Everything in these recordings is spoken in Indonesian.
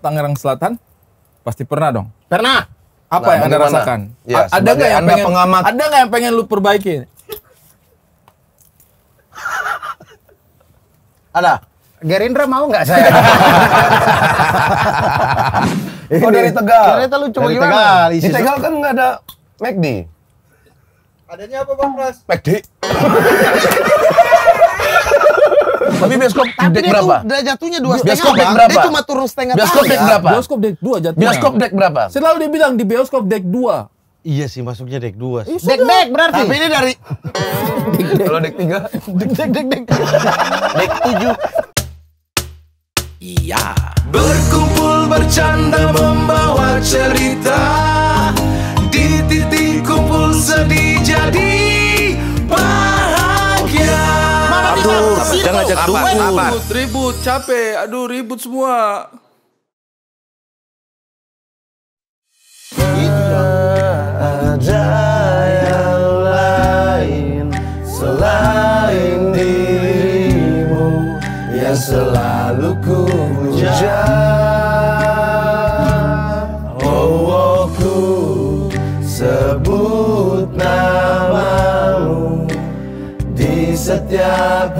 Tangerang Selatan pasti pernah dong. Pernah. Apa nah, yang anda rasakan? Ya, ada nggak yang pengen? Pengamat. Ada nggak yang pengen lu perbaiki? ada. Gerindra mau nggak saya? Oh dari Tegal. Ternyata lu coba gimana? Tegal. Di Tegal kan nggak ada McD. Adanya apa Bang Pras? McD. Tapi bioskop dek berapa? Dia jatuhnya dua setengah. Bioskop dek berapa? Dia cuma turun setengah. Bioskop dek berapa? Bioskop dek dua jatuhnya. Bioskop dek berapa? Selalu dia bilang di bioskop dek dua. Iya sih masuknya dek dua. sih. Dek dek berarti. Tapi ini dari Kalau dek tiga. dek dek dek dek. dek tujuh. Iya. Berkumpul bercanda membawa cerita di titik kumpul sedih jadi ajak apa, ribut. Apa? Ribut, capek. Aduh, ribut semua. selalu ku puja. Oh, oh, sebut namamu di setiap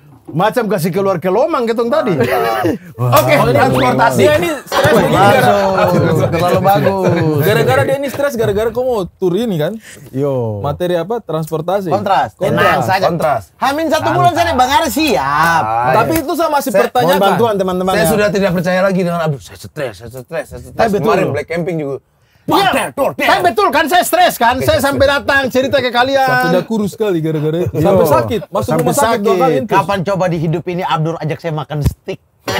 macam kasih keluar ke lomang gitu tadi. Oke, transportasi. ini stres terlalu bagus. Gara-gara dia ini stres gara-gara kamu mau tur ini kan? Yo. Materi apa? Transportasi. Kontras. Kontras. saja kan Kontras. Hamin satu bulan saya Bang Aris siap. Tapi itu saya masih pertanyaan. Kan? bantuan teman-teman. Saya sudah tidak percaya lagi dengan Abu saya stres, saya stres, saya stres. Kemarin black camping juga Iya. Kan betul kan saya stres kan, saya sampai datang cerita ke kalian. Sudah kurus sekali gara-gara Sampai sakit, masuk sampai rumah sakit, sakit. Kapan coba di hidup ini Abdur ajak saya makan steak?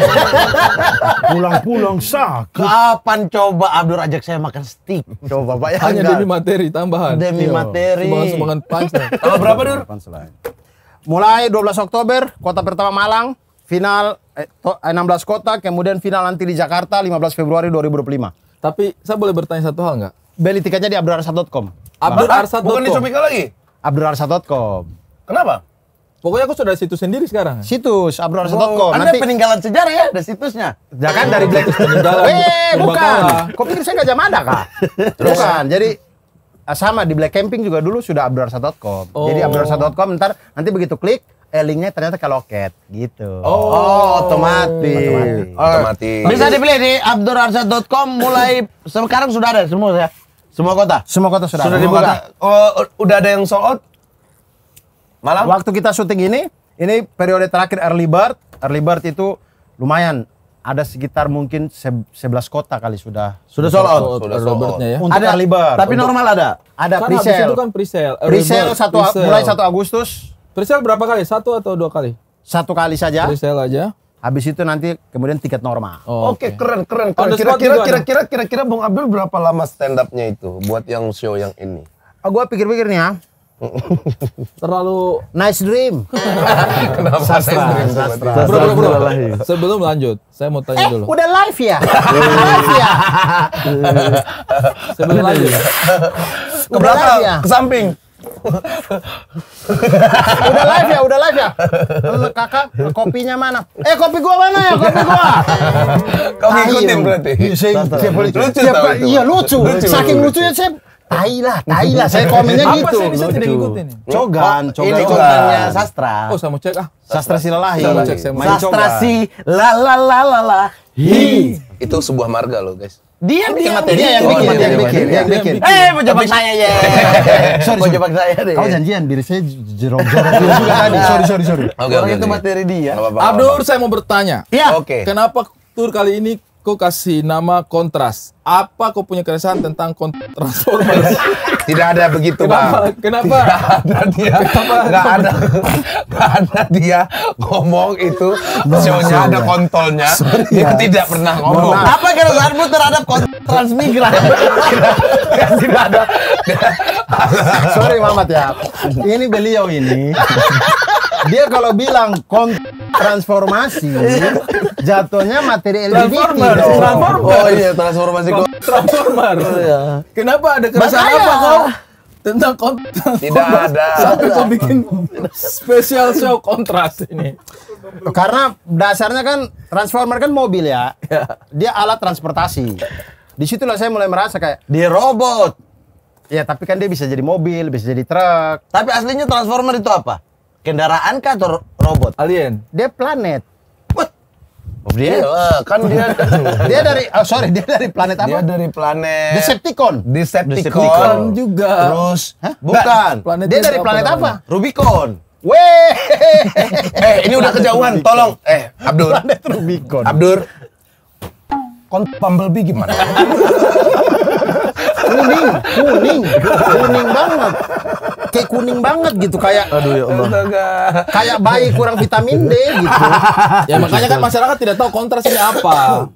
Pulang-pulang sakit. Kapan coba Abdur ajak saya makan steak? Coba Pak ya, Hanya demi materi tambahan. Demi Yo. Iya. materi. Semangat sumbangan punchline. Tanggal berapa Dur? Mulai 12 Oktober, kota pertama Malang, final eh, 16 eh, kota, kemudian final nanti di Jakarta 15 Februari 2025. Tapi saya boleh bertanya satu hal nggak? Beli tiketnya di abdurarsat.com. abdurarsat Bukan di Shopee lagi? Abdurarsat.com. Kenapa? Pokoknya aku sudah situs sendiri sekarang. Situs abdurarsat.com. Wow, Nanti ada peninggalan sejarah ya ada situsnya. jangan ya kan dari Black peninggalan. Eh, bukan. Kok pikir saya nggak zaman ada kah? bukan. Jadi eh, sama di Black Camping juga dulu sudah abdurarsat.com. Oh. Jadi abdurarsat.com ntar nanti begitu klik eh linknya ternyata ke loket gitu. Oh, oh otomatis. Otomatis. Bisa dipilih di abdurarsyad.com mulai sekarang sudah ada semua ya. Semua kota. Semua kota sudah. Sudah ada. dibuka. Kota. Oh, oh, udah ada yang sold out. Malam. Waktu kita syuting ini, ini periode terakhir early bird. Early bird itu lumayan ada sekitar mungkin 11 kota kali sudah sudah sold out sudah sold out ya. Untuk ada early bird. Tapi normal ada. Kan ada pre-sale. Itu kan pre-sale. Pre-sale satu pre mulai 1 Agustus Presale berapa kali? Satu atau dua kali? Satu kali saja. Presale aja. Habis itu nanti kemudian tiket normal. Oh, Oke, okay. okay. keren keren. Kira-kira kira-kira kira-kira kira Bung Abdul berapa lama stand up-nya itu buat yang show yang ini? Oh, gua pikir-pikir nih ya. Terlalu nice dream. Kenapa sastra, nice dream? Sastra. Bro, bro, bro. Sebelum lanjut, saya mau tanya eh, dulu. Udah live ya? live ya? Sebelum lanjut. Ke belakang, ya? ke samping udah live ya, udah live ya. Eh, kakak, kopinya mana? Eh, kopi gua mana ya? Kopi gua. Kau ngikutin berarti. Iya, saya Lucu tahu Iya, lucu. lucu. Saking lucunya saya Tai lah, tai lah. Saya komennya gitu. Apa saya bisa tidak ngikutin? Cogan, oh, cogan. Ini cogannya sastra. Oh, saya mau cek ah. Sastra si Saya Sastra si la Hi. Itu sebuah marga loh, guys. Dia yang oh, iya, iya, iya, bikin materi yang bikin, dia yang bikin, dia yang bikin. Eh, mau jebak saya ya. Sorry, mau jebak saya deh. Kau janjian diri saya jerong. jerong juga tadi. Sorry, sorry, sorry. Oke, itu materi dia. Abdur, saya mau bertanya. Iya. Oke. Kenapa tur kali ini Kau kasih nama kontras. Apa kau punya keresahan tentang kontras? Tidak ada begitu, Bang. Kenapa? Tidak ada dia. Kenapa? Tidak ada. Tidak ada dia ngomong itu. show ada kontolnya. Sorry, dia ya. tidak pernah ngomong. Nah, apa keresahanmu terhadap transmigran? tidak ada. Sorry, Mamat ya. Ini beliau ini dia kalau bilang kon transformasi jatuhnya materi LGBT transformer, oh iya transformasi kon transformer oh, iya. kenapa ada Masalah apa kau tentang kontras tidak ada sampai kau bikin spesial show kontras ini karena dasarnya kan transformer kan mobil ya, ya. dia alat transportasi disitulah saya mulai merasa kayak di robot ya tapi kan dia bisa jadi mobil bisa jadi truk tapi aslinya transformer itu apa kendaraan kah atau robot? Alien. Dia planet. Oh, dia yeah. kan dia dia dari oh sorry dia dari planet apa? Dia dari planet Decepticon. Decepticon, Decepticon juga. Terus Hah? bukan. Planet dia dari planet apa? apa? Rubicon. Weh. eh ini udah kejauhan, tolong. Eh Abdur. Planet Rubicon. Abdur. Kon Bumblebee gimana? kuning kuning kuning banget kayak kuning banget gitu kayak aduh ya Allah kayak bayi kurang vitamin D gitu ya makanya kan masyarakat tidak tahu kontrasnya apa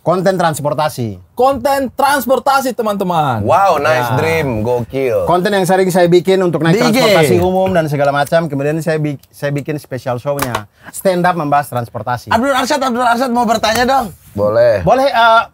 Konten transportasi. Konten transportasi teman-teman. Wow, nice ya. dream, gokil. Konten yang sering saya bikin untuk naik DJ. transportasi umum dan segala macam. Kemudian saya bi saya bikin special show-nya. Stand up membahas transportasi. Abdul Arsyad, Abdul Arsyad mau bertanya dong. Boleh. Boleh uh,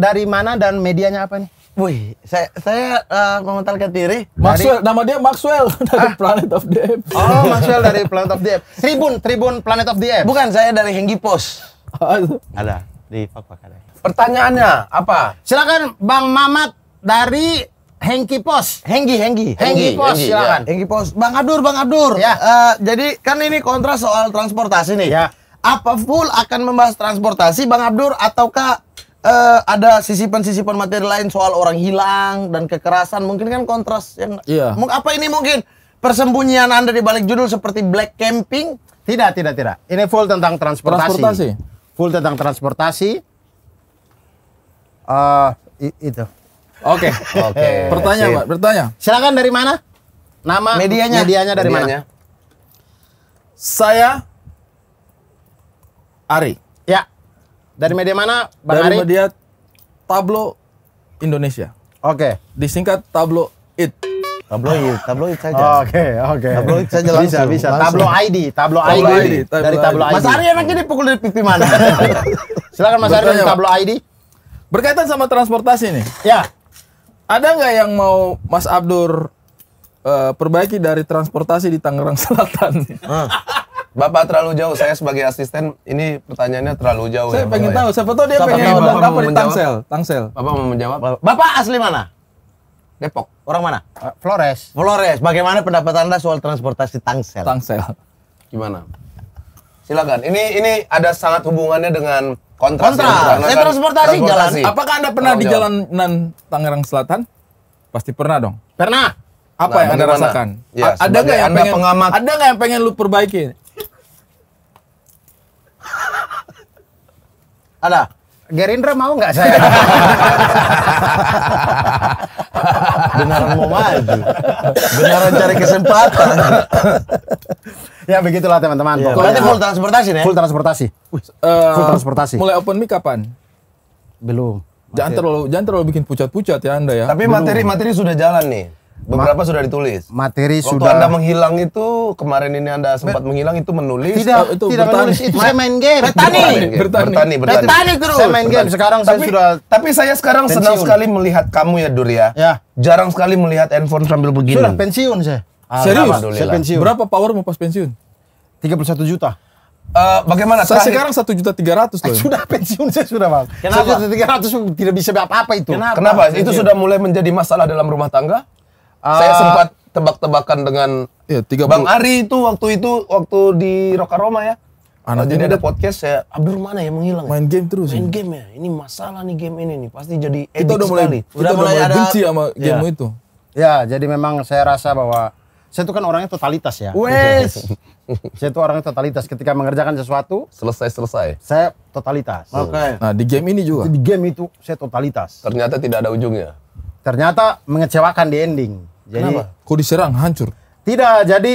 dari mana dan medianya apa nih? Wih, saya saya uh, eh, ke diri. Maxwell, nama dia Maxwell dari ah? Planet of the Apes. Oh, Maxwell dari Planet of the Apes. Tribun, Tribun Planet of the Apes. Bukan, saya dari Hengki Pos. ada di Pak ada. Pertanyaannya apa? Silakan Bang Mamat dari Hengki Pos. Hengki, Hengki. Hengki Pos, Hengki, silakan. Ya. Hengki Pos. Bang Abdur, Bang Abdur. Ya. Uh, jadi kan ini kontras soal transportasi nih. Ya. Apa full akan membahas transportasi Bang Abdur ataukah uh, ada sisipan-sisipan materi lain soal orang hilang dan kekerasan mungkin kan kontras yang iya. apa ini mungkin persembunyian anda di balik judul seperti black camping tidak tidak tidak ini full tentang transportasi, transportasi. full tentang transportasi uh, itu oke oke pertanyaan pak bertanya silakan dari mana nama medianya medianya dari medianya. mana saya Ari ya dari media mana, Bang Dari Ari? media Tablo Indonesia. Oke. Okay. Disingkat Tablo IT. Tablo It saja. Oke, okay, oke. Okay. It saja langsung. Bisa, bisa. Tablo ID, tablo, tablo ID. ID. Tablo dari tablo ID. Mas Ari enaknya dipukul di pipi mana? Silakan Mas Ari tablo ID. Berkaitan sama transportasi nih. Ya. Ada nggak yang mau Mas Abdur uh, perbaiki dari transportasi di Tangerang Selatan? Ah. Bapak terlalu jauh. Saya sebagai asisten ini pertanyaannya terlalu jauh. Saya ya, pengen tahu. Saya tahu dia pengen tahu Bapak, mau Tangsel. Tangsel. Bapak mau menjawab. Bapak asli mana? Depok. Orang mana? Eh, Flores. Flores. Bagaimana pendapat Anda soal transportasi Tangsel? Tangsel. Gimana? Silakan. Ini ini ada sangat hubungannya dengan kontras. Ya, kontras. Saya transportasi, transportasi jalan. Apakah Anda pernah di jalan jalanan Tangerang Selatan? Pasti pernah dong. Pernah. Apa nah, yang Anda rasakan? Ya, ada nggak yang pengen ada nggak yang pengen lu perbaiki? Ada Gerindra mau nggak saya? Benaran mau maju, benaran cari kesempatan. ya begitulah teman-teman. Iya, ya, Berarti full transportasi nih? Full transportasi. Uh, full transportasi. Mulai open mic kapan? Belum. Jangan terlalu jangan terlalu bikin pucat-pucat ya Anda ya. Tapi materi-materi materi sudah jalan nih. Beberapa Ma sudah ditulis. Materi Waktu sudah. Anda menghilang itu kemarin ini Anda sempat Be menghilang itu menulis. Tidak, oh, itu tidak bertani. menulis itu saya main game. Bertani. Bertani, bertani, bertani. bertani. bertani terus. Saya main game sekarang tapi, saya sudah Tapi saya sekarang pensiun. senang sekali melihat kamu ya Dur ya. ya. Jarang sekali melihat handphone sambil begini. Sudah pensiun saya. Serius? Saya pensiun. Berapa power mau pas pensiun? 31 juta. Uh, bagaimana? Saya sekarang satu juta tiga ratus loh. Eh, sudah pensiun saya sudah bang. Kenapa? Satu juta tiga ratus tidak bisa apa apa itu. Kenapa? Kenapa? Itu sudah mulai menjadi masalah dalam rumah tangga? Uh, saya ah. sempat tebak-tebakan dengan ya, 30. Bang Ari itu waktu itu waktu di Roka Roma ya. Anak jadi ada podcast saya Abdur mana yang menghilang? Ya? Main game terus. Main ya? game ya. Ini masalah nih game ini nih. Pasti jadi kita udah mulai sekali. Kita udah mulai, mulai ada, benci sama ya. itu. Ya, jadi memang saya rasa bahwa saya itu kan orangnya totalitas ya. Wes. saya itu orangnya totalitas ketika mengerjakan sesuatu selesai selesai. Saya totalitas. Oke. Okay. Nah, di game ini juga. Di game itu saya totalitas. Ternyata tidak ada ujungnya ternyata mengecewakan di ending. Jadi Kenapa? Kok diserang hancur? Tidak, jadi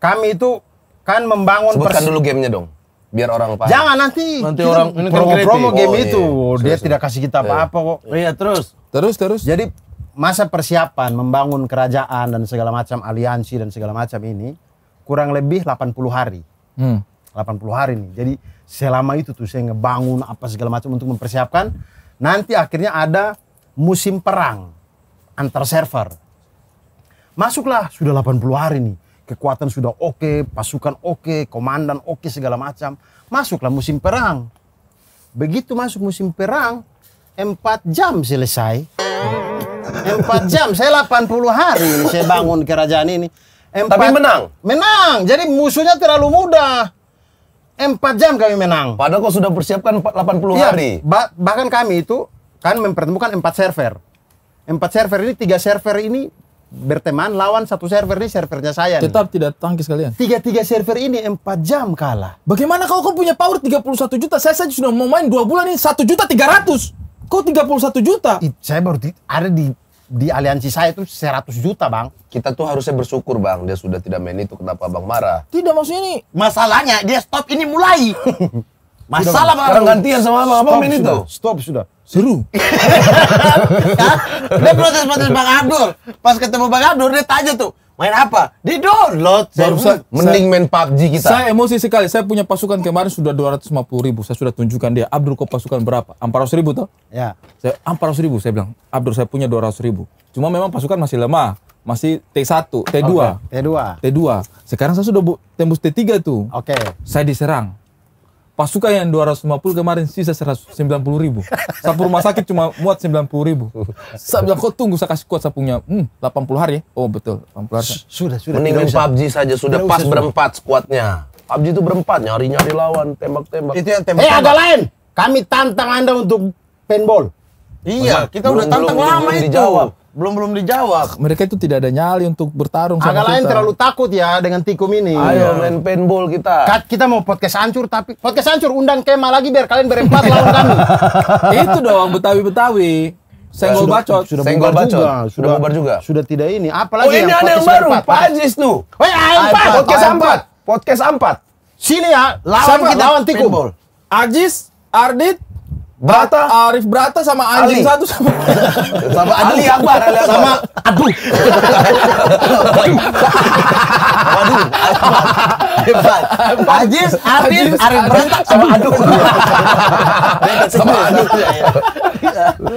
kami itu kan membangun Sebutkan dulu gamenya dong biar orang paham. Jangan nanti. Nanti orang ini kan promo-promo kan game oh, iya, itu iya. iya. dia tidak kasih kita iya, apa-apa kok. Iya. iya terus. Terus terus. Jadi masa persiapan membangun kerajaan dan segala macam aliansi dan segala macam ini kurang lebih 80 hari. Hmm. 80 hari nih. Jadi selama itu tuh saya ngebangun apa segala macam untuk mempersiapkan nanti akhirnya ada musim perang antar server. Masuklah sudah 80 hari nih. Kekuatan sudah oke, okay, pasukan oke, okay, komandan oke okay, segala macam. Masuklah musim perang. Begitu masuk musim perang, 4 jam selesai. 4 jam, saya 80 hari ini saya bangun kerajaan ini. Empat, Tapi menang? Menang, jadi musuhnya terlalu mudah. empat jam kami menang. Padahal kok sudah persiapkan 80 ya, hari. Bah bahkan kami itu kan mempertemukan empat server. Empat server ini, tiga server ini berteman lawan satu server ini servernya saya. Tetap nih. tidak tangkis kalian. Tiga-tiga server ini empat jam kalah. Bagaimana kau kau punya power 31 juta? Saya saja sudah mau main dua bulan ini satu juta tiga ratus. Kau tiga puluh satu juta. It, saya baru di, ada di di aliansi saya itu 100 juta bang. Kita tuh harusnya bersyukur bang, dia sudah tidak main itu kenapa bang marah? Tidak maksudnya ini. Masalahnya dia stop ini mulai. Masalah Pak Sekarang gantian sama Abang. Abang ini tuh. Stop sudah. Seru. dia proses-proses Bang Abdul. Pas ketemu Bang Abdul dia tanya tuh, main apa? Di download. Baru saya, mending main PUBG kita. Saya emosi sekali. Saya punya pasukan kemarin sudah 250 ribu. Saya sudah tunjukkan dia. Abdul kok pasukan berapa? 400 ribu tuh? Ya. Saya 400 ribu. Saya bilang, Abdul saya punya 200 ribu. Cuma memang pasukan masih lemah masih T1, T2. Okay. T2. T2. Sekarang saya sudah tembus T3 tuh. Oke. Okay. Saya diserang pasukan yang 250 kemarin sisa 190 ribu. Sapu rumah sakit cuma muat 90 ribu. Saya bilang, kok tunggu saya kasih kuat sapunya. Hmm, 80 hari ya? Oh betul, 80 hari. Sudah, sudah. Mending PUBG saja, sudah tidak pas usah, berempat skuadnya. PUBG itu berempat, nyari-nyari lawan, tembak-tembak. Itu yang tembak. Eh, hey, ada lain. Kami tantang Anda untuk paintball. Iya, kita udah tantang belum, lama belum itu. Dijawab belum belum dijawab. Mereka itu tidak ada nyali untuk bertarung. Agak lain kita. terlalu takut ya dengan tikum ini. Ayo iya. main paintball kita. Kat, kita mau podcast hancur tapi podcast hancur undang Kema lagi biar kalian berempat lawan kami. itu dong Betawi Betawi. Senggol sudah, bacot. Sudah Senggol bacot. juga. Sudah, sudah bubar juga. Sudah tidak ini. Apalagi oh, ini yang ada yang baru. Pak Ajis tuh. ya, empat. Podcast empat. Podcast empat. Sini ya, lawan Siapa? kita lawan tikum. Ajis, Ardit, Brata, Arif Brata sama anjing Ali. satu sama sama Ali Akbar, Ali sama aduh. Waduh, hebat. Ajis, Arif, Arif Brata sama aduh. sama aduh.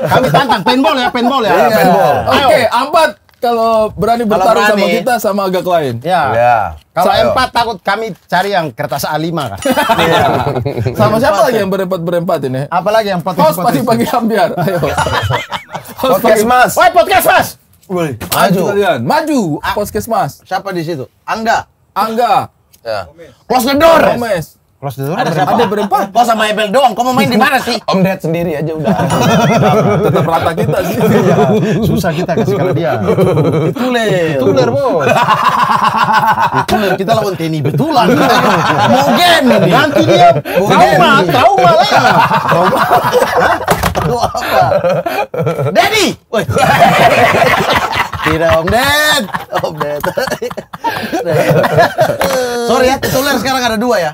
Kami tantang paintball ya, paintball ya. Iya, Oke, okay, Ampat kalau berani bertarung sama kita sama agak lain. Ya. ya. Kalau M4 takut kami cari yang kertas A5 kan. Iya. sama siapa lagi yang berempat berempat ini? Apalagi yang empat Host pasti pagi ambiar. Ayo. podcast Mas. Woi podcast Mas. Woi, maju kalian. Maju podcast Mas. Siapa di situ? Angga. Angga. Ya. Close the door. Los Del ada, siapa? ada berempat. Kok oh, sama Ebel doang? Kok mau main di mana sih? Om Ded sendiri aja udah. Tetap rata kita sih. Iya. Susah kita kasih kalau dia. Dituler. Dituler, Bos. Dituler kita lawan TNI betulan. Mungkin nanti dia. Trauma, trauma lah. Trauma. Lu apa? Daddy. Tidak Om Ded. Om Ded. Sorry ya, tuler sekarang ada dua ya.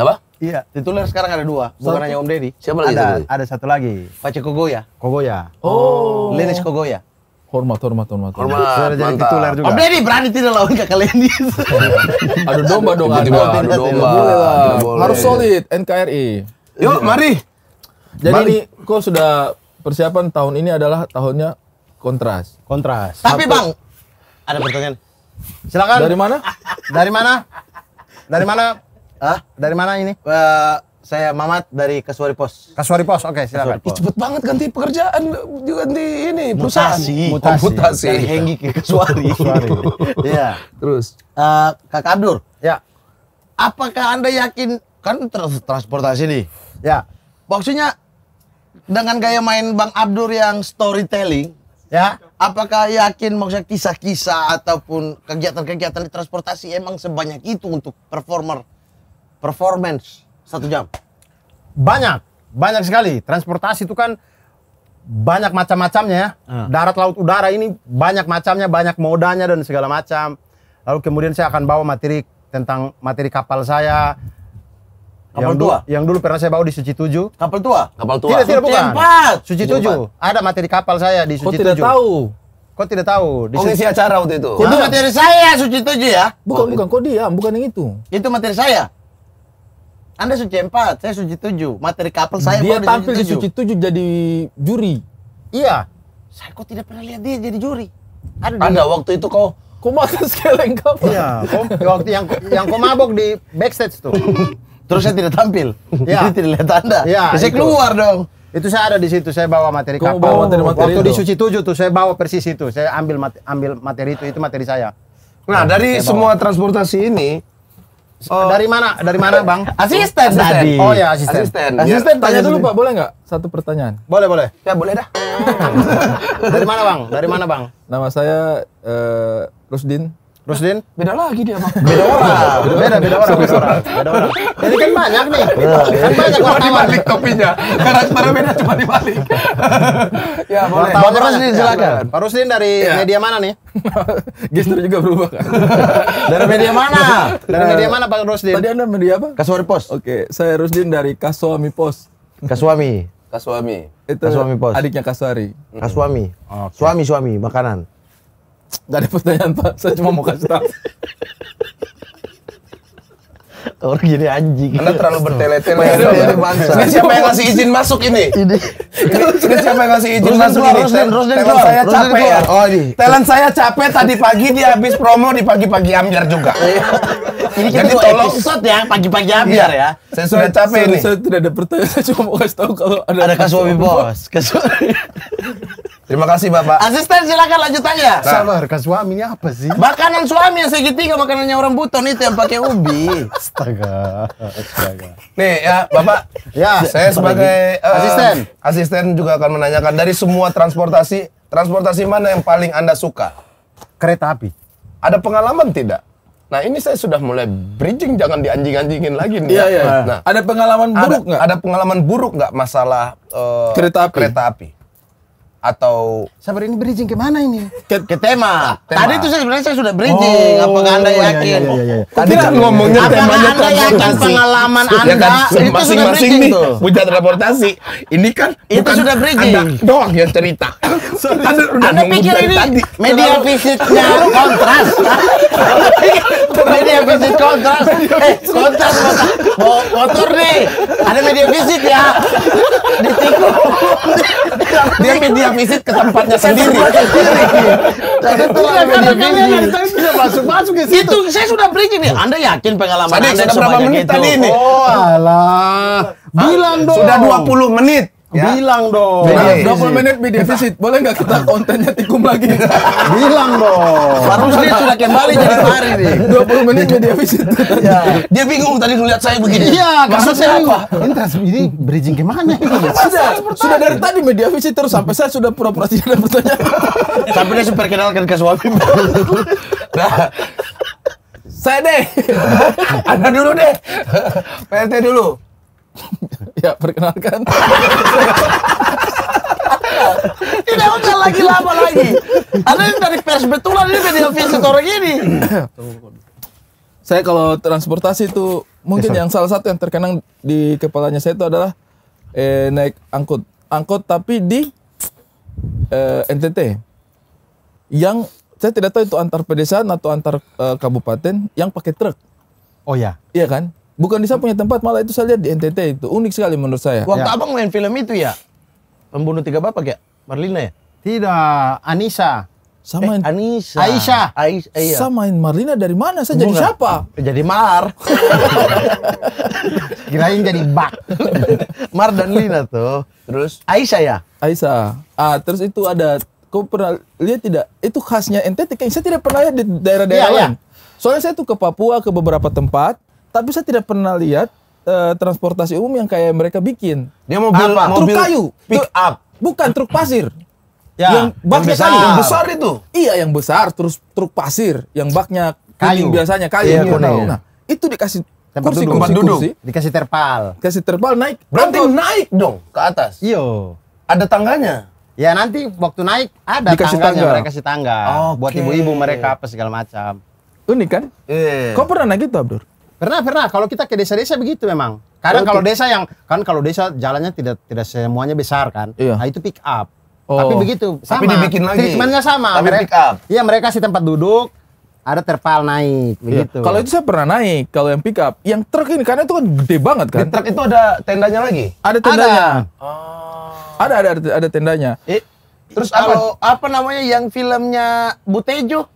Apa? Iya. Tituler sekarang ada dua, bukan satu. hanya Om Deddy. Siapa lagi? Ada, ada satu lagi. Pace Kogoya. Kogoya. Oh. Lenis Kogoya. Hormat, hormat, hormat. Hormat, Sudah jadi tituler juga. Om Deddy berani tidak lawan kakak Lenis. Aduh domba dong, adu domba. Adu domba. Harus solid, NKRI. Yuk, iya. mari. Jadi mari. ini kok sudah persiapan tahun ini adalah tahunnya kontras. Kontras. Tapi Bang, ada pertanyaan. Silakan. Dari mana? Dari mana? Dari mana Ah, Dari mana ini? Uh, saya Mamat dari Kasuari Pos. Kasuari Pos, oke okay, silakan. Ih, cepet banget ganti pekerjaan, ganti ini perusahaan. Mutasi, mutasi. Oh, mutasi. Dari Hengi ke Kasuari. Iya. Terus uh, Kak Abdur, Ya. Apakah anda yakin kan trans transportasi nih? Ya. Maksudnya dengan gaya main Bang Abdur yang storytelling, ya apakah yakin maksudnya kisah-kisah ataupun kegiatan-kegiatan di transportasi emang sebanyak itu untuk performer performance satu jam? Banyak, banyak sekali. Transportasi itu kan banyak macam-macamnya ya. Hmm. Darat, laut, udara ini banyak macamnya, banyak modanya dan segala macam. Lalu kemudian saya akan bawa materi tentang materi kapal saya. Kapal yang tua. Du yang dulu pernah saya bawa di Suci Tujuh. Kapal tua. Kapal tua. Tidak, tidak Suci bukan. Suci Tujuh. Ada materi kapal saya di Suci Tujuh. Kau tidak tahu. Kau tidak tahu. Di oh, acara waktu itu. Itu materi saya Suci Tujuh ya. Bukan, oh, bukan. Kau diam. Bukan yang itu. Itu materi saya. Anda suci empat, saya suci tujuh. Materi couple saya dia tampil di suci tujuh jadi juri. Iya. Saya kok tidak pernah lihat dia jadi juri. Ada, Ada waktu itu kau kau makan sekeleng kau. Iya, kau, waktu yang yang kau mabok di backstage tuh. Terus saya tidak tampil. Iya. Jadi tidak lihat Anda. Iya, saya itu. keluar dong. Itu saya ada di situ, saya bawa materi couple. Bawa materi -materi Waktu itu. di Suci Tujuh tuh saya bawa persis itu, saya ambil materi, ambil materi itu, itu materi saya. Nah, nah dari semua transportasi ini, Oh. Dari mana? Dari mana, Bang? Asisten, tadi. Oh ya, asisten. Asisten. Ya. Asisten ya. tanya dulu, Pak, boleh nggak? Satu pertanyaan. Boleh, boleh. Ya, boleh dah. dari mana, Bang? Dari mana, Bang? Nama saya uh, Rusdin. Rosden? Beda lagi dia, Bang. Beda orang. Beda beda orang, beda orang. Beda orang. Jadi kan banyak nih. Kan banyak cuma dibalik topinya. Karakternya beda cuma dibalik. ya, boleh. Pak Rosden silakan. Pak Rosden iya. dari media mana nih? Gestur juga berubah kan. dari media mana? Dari media mana Pak Rusdin? Tadi Anda media apa? Kasuami Post. Oke, saya Rusdin dari Kasuami Post. Kasuami. Kasuami. Itu Kasuami Post. Adiknya Kasuari. Kasuami. Suami-suami makanan. Gak ada pertanyaan Pak, saya cuma mau kasih tahu. Orang jadi anjing. Anda terlalu bertele-tele. Ya, Ini siapa yang ngasih izin masuk ini? Ini. Ini siapa yang ngasih izin masuk ini? Telan saya capek ya. Oh, ini. Talent saya capek tadi pagi dia habis promo di pagi-pagi ambiar juga. Iya. ini kita Jadi tolong episode ya pagi-pagi ambiar iya. ya. Saya sudah capek ini. Saya tidak ada pertanyaan. Saya cuma mau kasih tahu kalau ada ada kasuami bos. Terima kasih Bapak. Asisten silakan lanjut aja. Nah. Sabar, kan suaminya apa sih? Makanan suami yang segitiga makanannya orang buton itu yang pakai ubi. Astaga. Astaga. Nih ya Bapak, ya saya sebagai uh, asisten. Asisten juga akan menanyakan dari semua transportasi, transportasi mana yang paling Anda suka? Kereta api. Ada pengalaman tidak? Nah ini saya sudah mulai bridging, jangan dianjing-anjingin lagi nih. Iya, ya. iya. Nah, ada pengalaman buruk nggak? Ada, ada pengalaman buruk nggak masalah uh, kereta api? Kereta api atau sabar ini bridging ke mana ini? Ke, ke tema. tema. Tadi itu saya sebenarnya saya sudah bridging. Oh, Apakah Anda iya, yakin? Iya, iya, iya. Tadi kan ngomongnya Apakah temanya anda yakin pengalaman Anda ya kan, itu masing-masing bridging punya transportasi. Ini kan itu bukan sudah bridging. Anda doang yang cerita. Ada Anda, anda pikir ini tadi. media visitnya kontras? media visit eh, kontras. Eh, kontras motor nih. Ada media visit ya. Ditikung. Dia media visit ke tempatnya sendiri. Jadi itu karena bisa masuk masuk ke situ. Itu saya sudah bridging nih. Anda yakin pengalaman Anda sudah berapa menit tadi ini? Oh alah. Bilang ah, dong. Sudah 20 menit. Ya. Bilang dong. Dua 20 menit media defisit, Boleh nggak kita kontennya tikum lagi? Bilang dong. Harus dia sudah kembali jadi hari nih. 20 menit media defisit. ya. Dia bingung tadi ngeliat saya begini. Iya, kasus saya apa? Ini terus ini bridging kemana? sudah, sudah dari tadi media visit terus sampai saya sudah pura-pura tidak ada pertanyaan. Eh, dia super kenalkan ke suami. nah, saya deh. ada dulu deh. PT dulu. ya perkenalkan. Tidak usah lagi lama lagi. Ada yang dari pers betulan ini media visitor ini. Saya kalau transportasi itu mungkin eh, yang salah satu yang terkenang di kepalanya saya itu adalah eh, naik angkut, angkut tapi di eh, NTT yang saya tidak tahu itu antar pedesaan atau antar eh, kabupaten yang pakai truk. Oh ya. Iya kan? Bukan di saya punya tempat, malah itu saya lihat di NTT itu. Unik sekali menurut saya. Waktu ya. abang main film itu ya? Pembunuh Tiga Bapak ya? Marlina ya? Tidak, Anissa. Sama eh, Anissa. Aisyah. Aisyah. Iya. Sama main Marlina dari mana? Saya Bunga. jadi siapa? Jadi Mar. Kirain jadi Bak. Mar dan Lina tuh. Terus Aisyah ya? Aisyah. Ah, terus itu ada kau pernah lihat tidak? Itu khasnya NTT Kayaknya saya tidak pernah lihat di daerah-daerah iya, iya. lain. Iya. Soalnya saya tuh ke Papua ke beberapa tempat, tapi saya tidak pernah lihat uh, transportasi umum yang kayak mereka bikin. Dia mobil Apa? truk kayu, pick up. Bukan truk pasir. Ya, yang baknya besar. kayu yang besar itu. Iya, yang besar terus truk pasir yang baknya kayu biasanya kayu. Iya, Nah, iya. itu dikasih tempat kursi, duduk. Kursi, Kursi. Dikasih terpal. Dikasih terpal naik. Berarti naik dong ke atas. Iya. Ada tangganya. Ya nanti waktu naik ada dikasih tangganya, tangga. mereka kasih tangga. Oh, buat ibu-ibu mereka apa segala macam. Unik kan? Eh. Kau pernah naik itu, Abdur? Pernah, pernah. Kalau kita ke desa-desa begitu memang. Kadang okay. kalau desa yang kan kalau desa jalannya tidak tidak semuanya besar kan. Iya. Nah, itu pick up. Oh. Tapi begitu sama. Tapi dibikin lagi. Treatmentnya sama. Tapi mereka, pick up. Iya, mereka sih tempat duduk, ada terpal naik iya. begitu. Kalau itu saya pernah naik, kalau yang pick up, yang truk ini karena itu kan gede banget kan. Di truk itu ada tendanya lagi? Ada tendanya. Ada. Oh. Ada ada ada, tendanya. Eh, terus kalau apa namanya yang filmnya Butejo?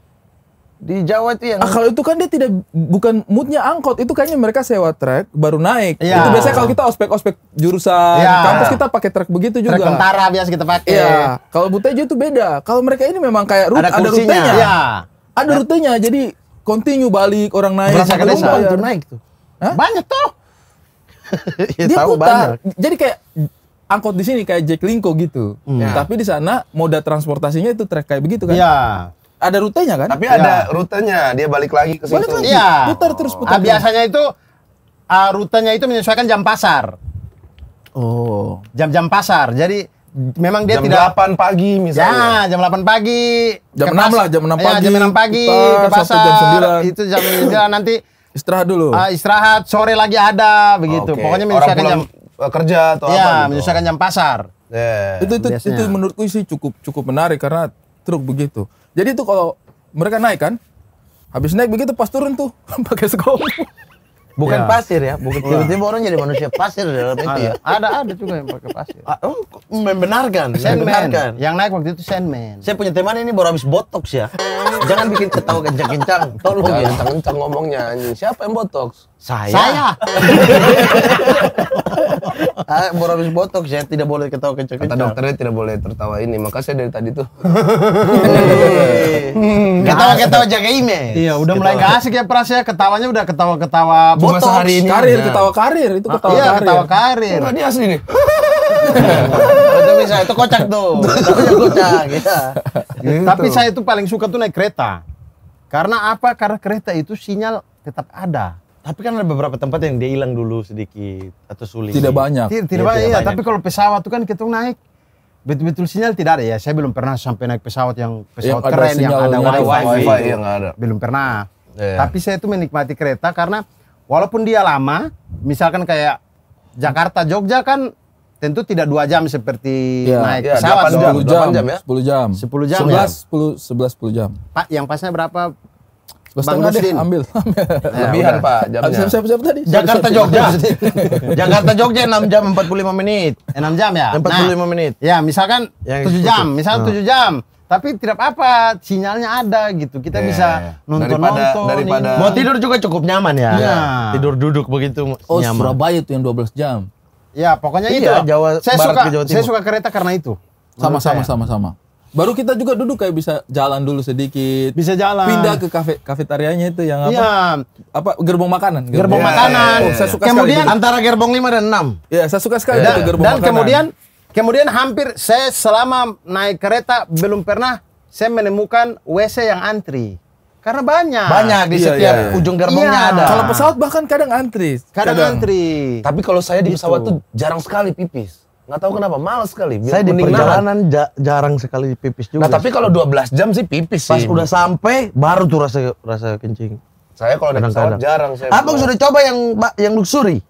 Di Jawa itu yang ah, kalau itu kan dia tidak bukan moodnya angkot, itu kayaknya mereka sewa trek baru naik. Ya. Itu biasanya kalau kita ospek-ospek jurusan ya. kampus kita pakai trek begitu juga. Trek tentara biasa kita pakai. Iya. Kalau Butejo itu beda. Kalau mereka ini memang kayak rute, ada, ada rutenya. Ya. Ada rutenya. Jadi continue balik orang naik. Berasa ke desa itu naik tuh. Hah? Banyak tuh. ya, dia putar. Banyak. Jadi kayak angkot di sini kayak Jack Linko gitu. Hmm. Ya. Tapi di sana moda transportasinya itu trek kayak begitu kan? Ya ada rutenya kan? Tapi ya. ada rutenya, dia balik lagi ke situ. Ya. Iya. Putar terus putar. Ah, biasanya itu uh, rutenya itu menyesuaikan jam pasar. Oh. Jam-jam pasar. Jadi memang dia jam tidak 8 pagi misalnya. Ya, jam 8 iya, pagi. Jam enam 6 lah, jam 6 pagi. Ya, jam 6 pagi putar, ke pasar. Jam 9. Itu jam 9 ya, nanti istirahat dulu. Uh, istirahat, sore lagi ada begitu. Okay. Pokoknya menyesuaikan jam eh, kerja atau ya, apa gitu. menyesuaikan jam pasar. Yeah. Itu itu, itu menurutku sih cukup cukup menarik karena truk begitu. Jadi itu kalau mereka naik kan, habis naik begitu pas turun tuh pakai skop. Bukan ya. pasir ya, bukan tiba-tiba orang jadi manusia pasir dalam itu ya. Ada ada juga yang pakai pasir. Ah, oh, membenarkan, membenarkan. Yang naik waktu itu Sandman. Saya punya teman ini baru habis botox ya. Jangan bikin ketawa kan, kencang-kencang. Tolong ya, kencang-kencang ngomongnya Siapa yang botox? Saya. Saya. ah, baru habis botok saya tidak boleh ketawa kecil kecil. dokternya tidak boleh tertawa ini, maka saya dari tadi tuh. ketawa ketawa jaga image. Iya, udah mulai gak asik ya pras ya ketawanya udah ketawa ketawa botok. Cuma sehari ini. Karir, ketawa karir itu ketawa iya, karir. Iya, ketawa karir. Tadi asli nih. itu bisa, itu kocak tuh. kocak, ya. Tapi gitu. saya itu paling suka tuh naik kereta. Karena apa? Karena kereta itu sinyal tetap ada. Tapi kan ada beberapa tempat yang dia hilang dulu sedikit atau sulit. Tidak banyak. Tidak, tidak, ya, banyak, tidak iya. banyak. Tapi kalau pesawat tuh kan kita naik betul-betul sinyal tidak ada ya. Saya belum pernah sampai naik pesawat yang pesawat yang keren ada yang ada wifi, wifi, wifi yang iya. ada. Belum pernah. ya. Tapi saya itu menikmati kereta karena walaupun dia lama, misalkan kayak Jakarta Jogja kan tentu tidak dua jam seperti ya, naik ya, pesawat Sepuluh jam, 10 jam, 8 jam ya? 10 jam. 10 jam 11 ya? 10 11 10 jam. Pak, yang pasnya berapa Bang Rusdin. Ambil. ambil. Lebihan ya, Pak jamnya. Siap, siap, siap tadi. Jakarta Jogja. Jakarta Jogja 6 jam 45 menit. Eh, 6 jam ya? 45 nah, menit. Ya, misalkan yang 7 jam, misalkan nah. 7 jam. Tapi tidak apa, apa sinyalnya ada gitu. Kita yeah, bisa iya. nonton-nonton. Daripada, daripada... Mau iya. tidur juga cukup nyaman ya. Yeah. Tidur duduk begitu oh, nyaman. Oh, Surabaya itu yang 12 jam. Ya, pokoknya iya, itu. Jawa, saya Barat suka, ke Jawa Timur. saya suka kereta karena itu. sama sama, Sama-sama, sama-sama baru kita juga duduk kayak bisa jalan dulu sedikit bisa jalan pindah ke kafe kafetarianya itu yang apa ya. apa gerbong makanan gerbong, gerbong ya, iya, makanan ya, ya, ya. Oh, saya suka kemudian sekali antara gerbong 5 dan 6 ya saya suka sekali ya, gitu, gerbong dan makanan. kemudian kemudian hampir saya selama naik kereta belum pernah saya menemukan WC yang antri karena banyak. Banyak di iya, setiap iya, iya. ujung gerbongnya iya. ada. Kalau pesawat bahkan kadang antri. Kadang, kadang. antri. Tapi kalau saya di pesawat gitu. tuh jarang sekali pipis. Nggak tahu kenapa, males sekali. Saya di perjalanan ja jarang sekali pipis juga. Nah, tapi kalau 12 jam sih pipis sih. Pas udah sampai baru tuh rasa rasa kencing. Saya kalau naik pesawat jarang saya. Abang sudah coba yang yang luxury?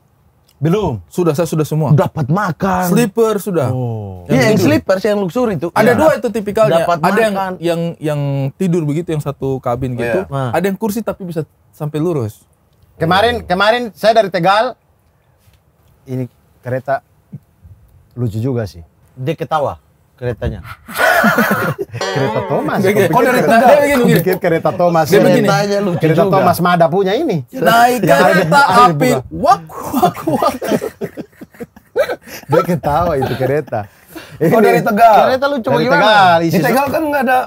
Belum, sudah saya sudah semua. Dapat makan. Slipper sudah. Oh. iya, yang gitu. slipper sih yang luxury itu. Ada ya. dua itu tipikalnya. Dapat ada makan. yang yang yang tidur begitu yang satu kabin oh, gitu. iya. Ada yang kursi tapi bisa sampai lurus. Kemarin kemarin saya dari Tegal ini kereta lucu juga sih. Dia ketawa keretanya. kereta oh. Thomas. Kok oh, dari tadi begini? Bikin kereta Thomas. Dia begini. Keretanya lucu kereta juga. Thomas Mada punya ini. Naik kereta api. Wak wak wak. Dia ketawa itu kereta. Kok oh, dari Tegal? Kereta lucu dari gimana? Tegal, Di Tegal kan nggak ada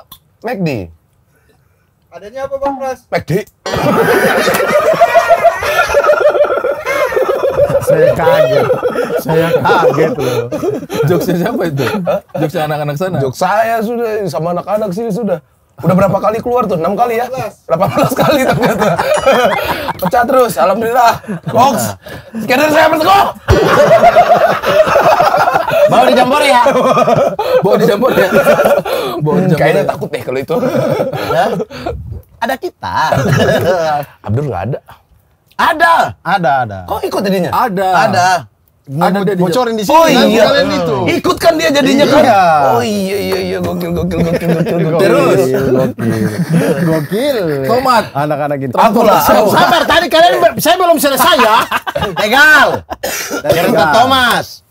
McD. Adanya apa Bang Pras? McD. saya iya. kaget. Saya kaget loh. Jokesnya siapa itu? Jokesnya anak-anak sana? Jokes saya sudah, sama anak-anak sini sudah. Udah berapa kali keluar tuh? Enam kali ya? belas kali ternyata. Pecah terus, alhamdulillah. Hoax. Scanner saya bertemu. Bawa dicampur ya? Bawa dicampur ya? Bawa dicampur ya? Kayaknya takut deh kalau itu. Ada kita. Abdul nggak ada. Ada. Ada, ada. Kok ikut jadinya? Ada. Ada. Ada bocorin di sini. Oh iya. Kalian itu. Ikut kan dia jadinya kan? iya. kan. Oh iya iya iya gokil gokil gokil gokil gokil. Terus. Gokil. Gokil. Tomat. Anak-anak itu. Aku lah. Sabar tadi kalian saya belum selesai ya. Tegal. Cerita Thomas.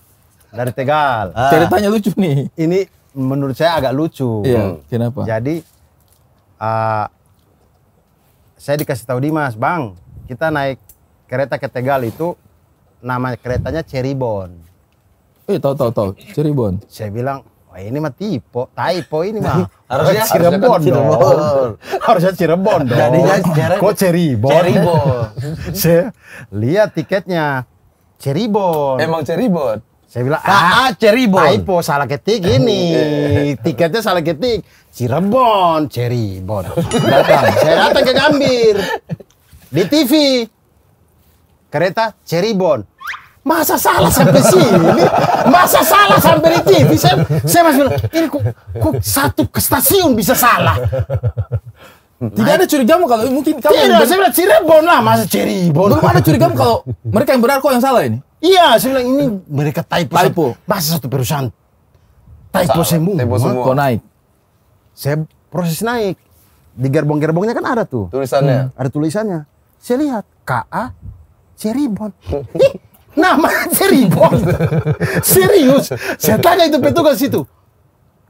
Dari Tegal. Ah. Ceritanya lucu nih. Ini menurut saya agak lucu. Iya. Kenapa? Jadi uh, saya dikasih tahu Dimas, Bang, kita naik kereta ke Tegal itu nama keretanya Ceribon. Eh tahu tahu tahu Ceribon. Saya bilang Wah, ini mah tipe, typo ini mah. harusnya kan Cirebon, dong. harusnya Cirebon dong. Jadinya Kok Ceribon? Ceribon. Saya lihat tiketnya Ceribon. Emang Ceribon. Saya bilang, ah, ah, ah Ceribon. Typo, salah ketik ini. Tiketnya salah ketik. Cirebon, Ceribon. Datang. Saya datang ke Gambir di TV kereta Cirebon masa salah sampai sini masa salah sampai di TV saya saya masih bilang ini kok, kok satu stasiun bisa salah tidak ada curiga mu kalau mungkin kamu tidak saya bilang Cirebon lah masa Cirebon belum ada curiga kalau mereka yang benar kok yang salah ini iya saya bilang ini mereka typo typo masa satu perusahaan typo semua typo semua kok naik saya proses naik di gerbong-gerbongnya kan ada tuh tulisannya hmm, ada tulisannya saya lihat KA Ceribon. Nama Ceribon. Serius. Saya tanya itu petugas itu.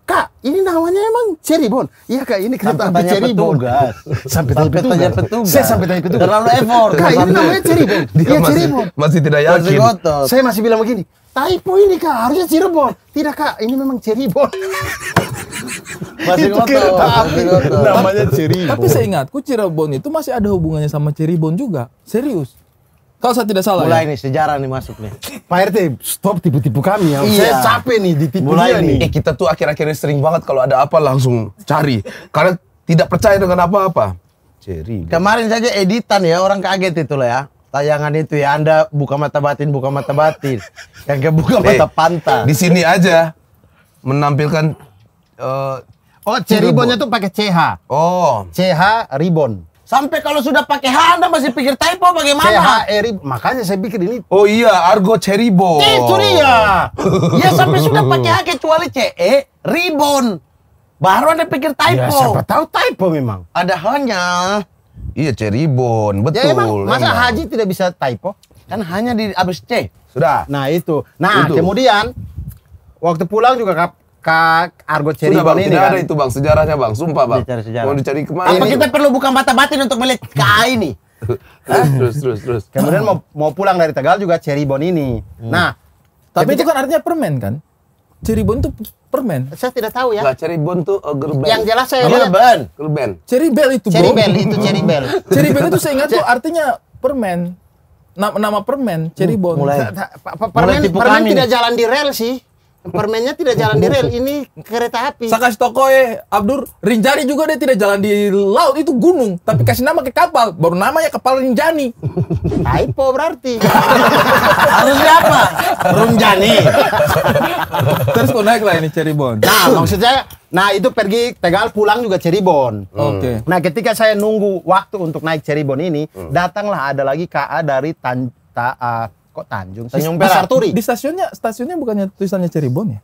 Kak, ini namanya emang Ceribon. Iya kak, ini kereta api Ceribon. Petugas. Sampai, sampai petugas. tanya petugas. Saya sampai tanya petugas. Terlalu effort. Kak, ini namanya Ceribon. Iya Ceribon. Masih tidak yakin. Masih Saya masih bilang begini. Typo ini kak, harusnya Cirebon. Tidak kak, ini memang Ceribon. masih ngotot. Tapi namanya Cirebon. Tapi seingatku Cirebon itu masih ada hubungannya sama Cirebon juga. Serius. Kalau saya tidak salah. Mulai ya? nih sejarah nih masuk nih. Pak RT, stop tipu-tipu kami ya. Iya. Saya capek nih ditipu Mulai dia nih. Eh kita tuh akhir-akhirnya sering banget kalau ada apa langsung cari. Karena tidak percaya dengan apa-apa. Cirebon. Kemarin saja editan ya orang kaget itu lah ya tayangan itu ya Anda buka mata batin buka mata batin yang kebuka eh, mata pantat di sini aja menampilkan Eh, oh, C tuh pakai CH. Oh. CH ribon. Sampai kalau sudah pakai H Anda masih pikir typo bagaimana? CH Eri. makanya saya pikir ini. Oh iya, argo ceribo. Eh, itu dia. ya sampai sudah pakai H kecuali CE ribon, Baru Anda pikir ya, typo. Ya, siapa tahu typo memang. Ada hanya. Iya, ceribon, ya, betul. Ya, emang, masa emang. haji tidak bisa typo? Kan hanya di abis C. Sudah. Nah, itu. Nah, itu. kemudian waktu pulang juga Kak Argo Cherry Sudah bang, ini tidak kan? ada itu bang sejarahnya bang, sumpah bang. Dicari sejarah. Mau dicari kemana? Apa ini? kita perlu buka mata batin untuk melihat KA ini? terus, terus, terus, Kemudian mau, mau pulang dari Tegal juga Cherry Bon ini. Hmm. Nah, tapi itu kan artinya permen kan? Cherry Bon tuh permen. Saya tidak tahu ya. Nah, Bon tuh uh, gerben. Yang jelas saya gerben. Cherry Bell itu, Cherry Bell itu Cherry Bell itu saya ingat tuh artinya permen. Nama, nama permen, Cherry hmm, Mulai. Permen, mulai permen tidak jalan di rel sih. Permennya tidak jalan di rel, ini kereta api. kasih toko ya, Abdur, Rinjani juga dia tidak jalan di laut, itu gunung. Tapi kasih nama ke kapal, baru namanya kapal Rinjani. Typo berarti. Harusnya apa? Rinjani. Terus kok naik lah ini Cirebon. Nah, maksudnya Nah itu pergi Tegal pulang juga Cirebon. Hmm. Oke. Okay. Nah ketika saya nunggu waktu untuk naik Cirebon ini, hmm. datanglah ada lagi KA dari Tan, ta, uh, Kok Tanjung? Tanjung Perak. Pasar Turi. Di stasiunnya stasiunnya bukannya tulisannya Cirebon ya?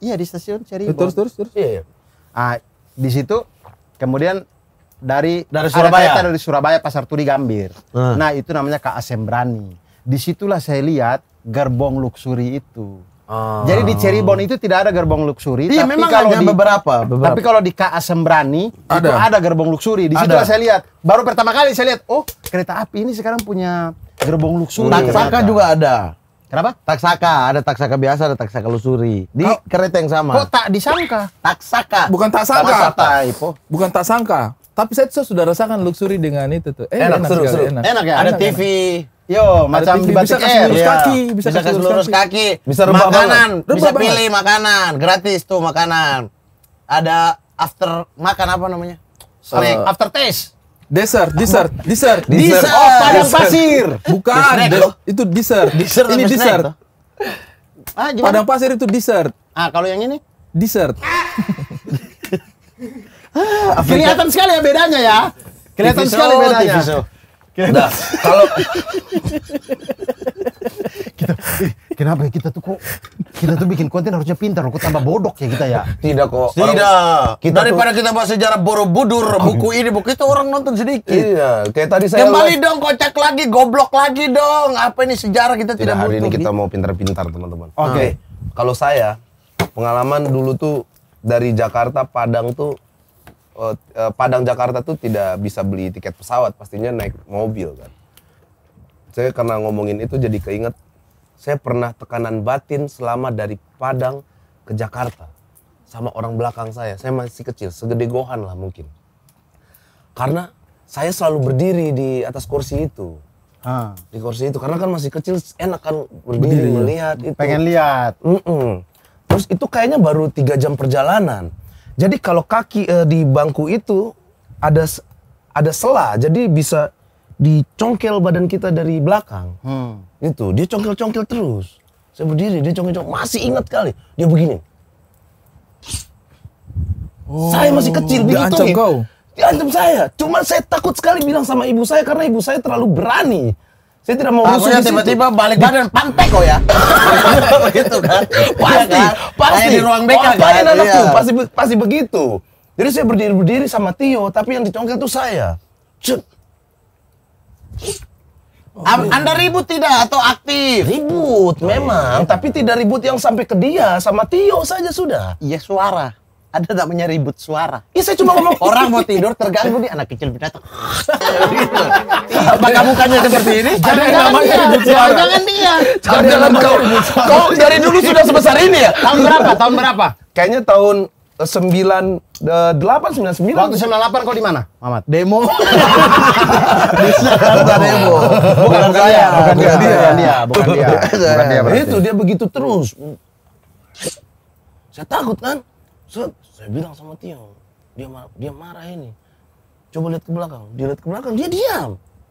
Iya di stasiun Cirebon. Terus terus terus. Iya. iya. Ah, di situ kemudian dari dari Surabaya ada dari Surabaya Pasar Turi Gambir. Hmm. Nah, itu namanya Kak Asembrani. Disitulah saya lihat gerbong luksuri itu. Oh. Jadi di Cirebon itu tidak ada gerbong luksuri, iya, tapi memang kalau di beberapa, beberapa. Tapi kalau di KA Sembrani ada. itu ada gerbong luksuri. Di situ saya lihat. Baru pertama kali saya lihat, oh kereta api ini sekarang punya Gerbong luxury. Taksaka juga ada. Kenapa? Taksaka, ada taksaka biasa, ada taksaka lusuri. Di oh. kereta yang sama. Kok tak disangka? Taksaka. Bukan tak sangka. Taksaka, Bukan tak sangka. Tapi saya tuh sudah rasakan luxury dengan itu tuh. Eh, enak, enak, seru, seru. Enak. enak ya? Ada enak, TV. Enak. Yo, ada macam TV, di batik bisa air. Ya. Kaki, bisa, bisa kasih lurus kaki. kaki. Bisa rebah makanan. bisa banget. pilih makanan, gratis tuh makanan. Ada after makan apa namanya? Eh, Snack, uh, after taste. Dessert, dessert, dessert, dessert. Oh, padang pasir. Bukan, itu dessert. dessert ini dessert. Ah, gimana? Padang pasir itu dessert. Ah, kalau yang ini? Dessert. Ah, kelihatan sekali ya bedanya ya. Kelihatan sekali bedanya. Kita nah, kalau kita kenapa ya kita tuh kok kita tuh bikin konten harusnya pintar kok tambah bodoh ya kita ya tidak kok tidak kita daripada tuh, kita bahas sejarah borobudur buku ini buku itu orang nonton sedikit iya kayak tadi saya kembali lagi, dong kocak lagi goblok lagi dong apa ini sejarah kita tidak, tidak hari ini kita mau pintar-pintar teman-teman oke okay. Nah, hmm. kalau saya pengalaman dulu tuh dari Jakarta Padang tuh uh, Padang Jakarta tuh tidak bisa beli tiket pesawat, pastinya naik mobil kan. Saya karena ngomongin itu jadi keinget, saya pernah tekanan batin selama dari Padang ke Jakarta sama orang belakang saya. Saya masih kecil, segede gohan lah mungkin. Karena saya selalu berdiri di atas kursi itu. Ha. Di kursi itu karena kan masih kecil enak kan berdiri, berdiri. melihat itu. Pengen lihat. Mm -mm. Terus itu kayaknya baru tiga jam perjalanan jadi kalau kaki eh, di bangku itu ada ada sela, jadi bisa dicongkel badan kita dari belakang. Hmm. Itu dia congkel-congkel terus. Saya berdiri, dia congkel-congkel masih ingat kali. Dia begini. Oh. Saya masih kecil begitu. Diancam kau. Diancam saya. Cuma saya takut sekali bilang sama ibu saya karena ibu saya terlalu berani. Saya tidak mau musuh Takutnya tiba-tiba balik badan pantek kok ya. begitu kan. Pasti, ya, kan? pasti. di ruang BK oh, kan. Anakku, iya. pasti pasti begitu. Jadi saya berdiri-berdiri sama Tio, tapi yang dicongkel itu saya. Cet. Oh, Anda ribut tidak atau aktif? Ribut memang, oh, iya. tapi tidak ribut yang sampai ke dia sama Tio saja sudah. Iya suara ada tak punya ribut suara. Ya saya cuma ngomong orang mau tidur terganggu nih anak kecil binatang. gitu. Iya. Apakah mukanya iya. seperti ini? Jangan namanya ribut suara. Jangan dia. Jangan kau. Kau dari dulu sudah sebesar ini ya? Tahun berapa? Tahun berapa? Kayaknya tahun eh, sembilan eh, delapan sembilan sembilan waktu sembilan delapan kau di mana Mamat demo bukan demo bukan, bukan saya bukan, bukan dia bukan dia bukan dia bukan dia, bukan dia itu dia begitu terus saya takut kan Set, saya bilang sama Tio, dia marah, dia marah ini. Coba lihat ke belakang, dia lihat ke belakang, dia diam.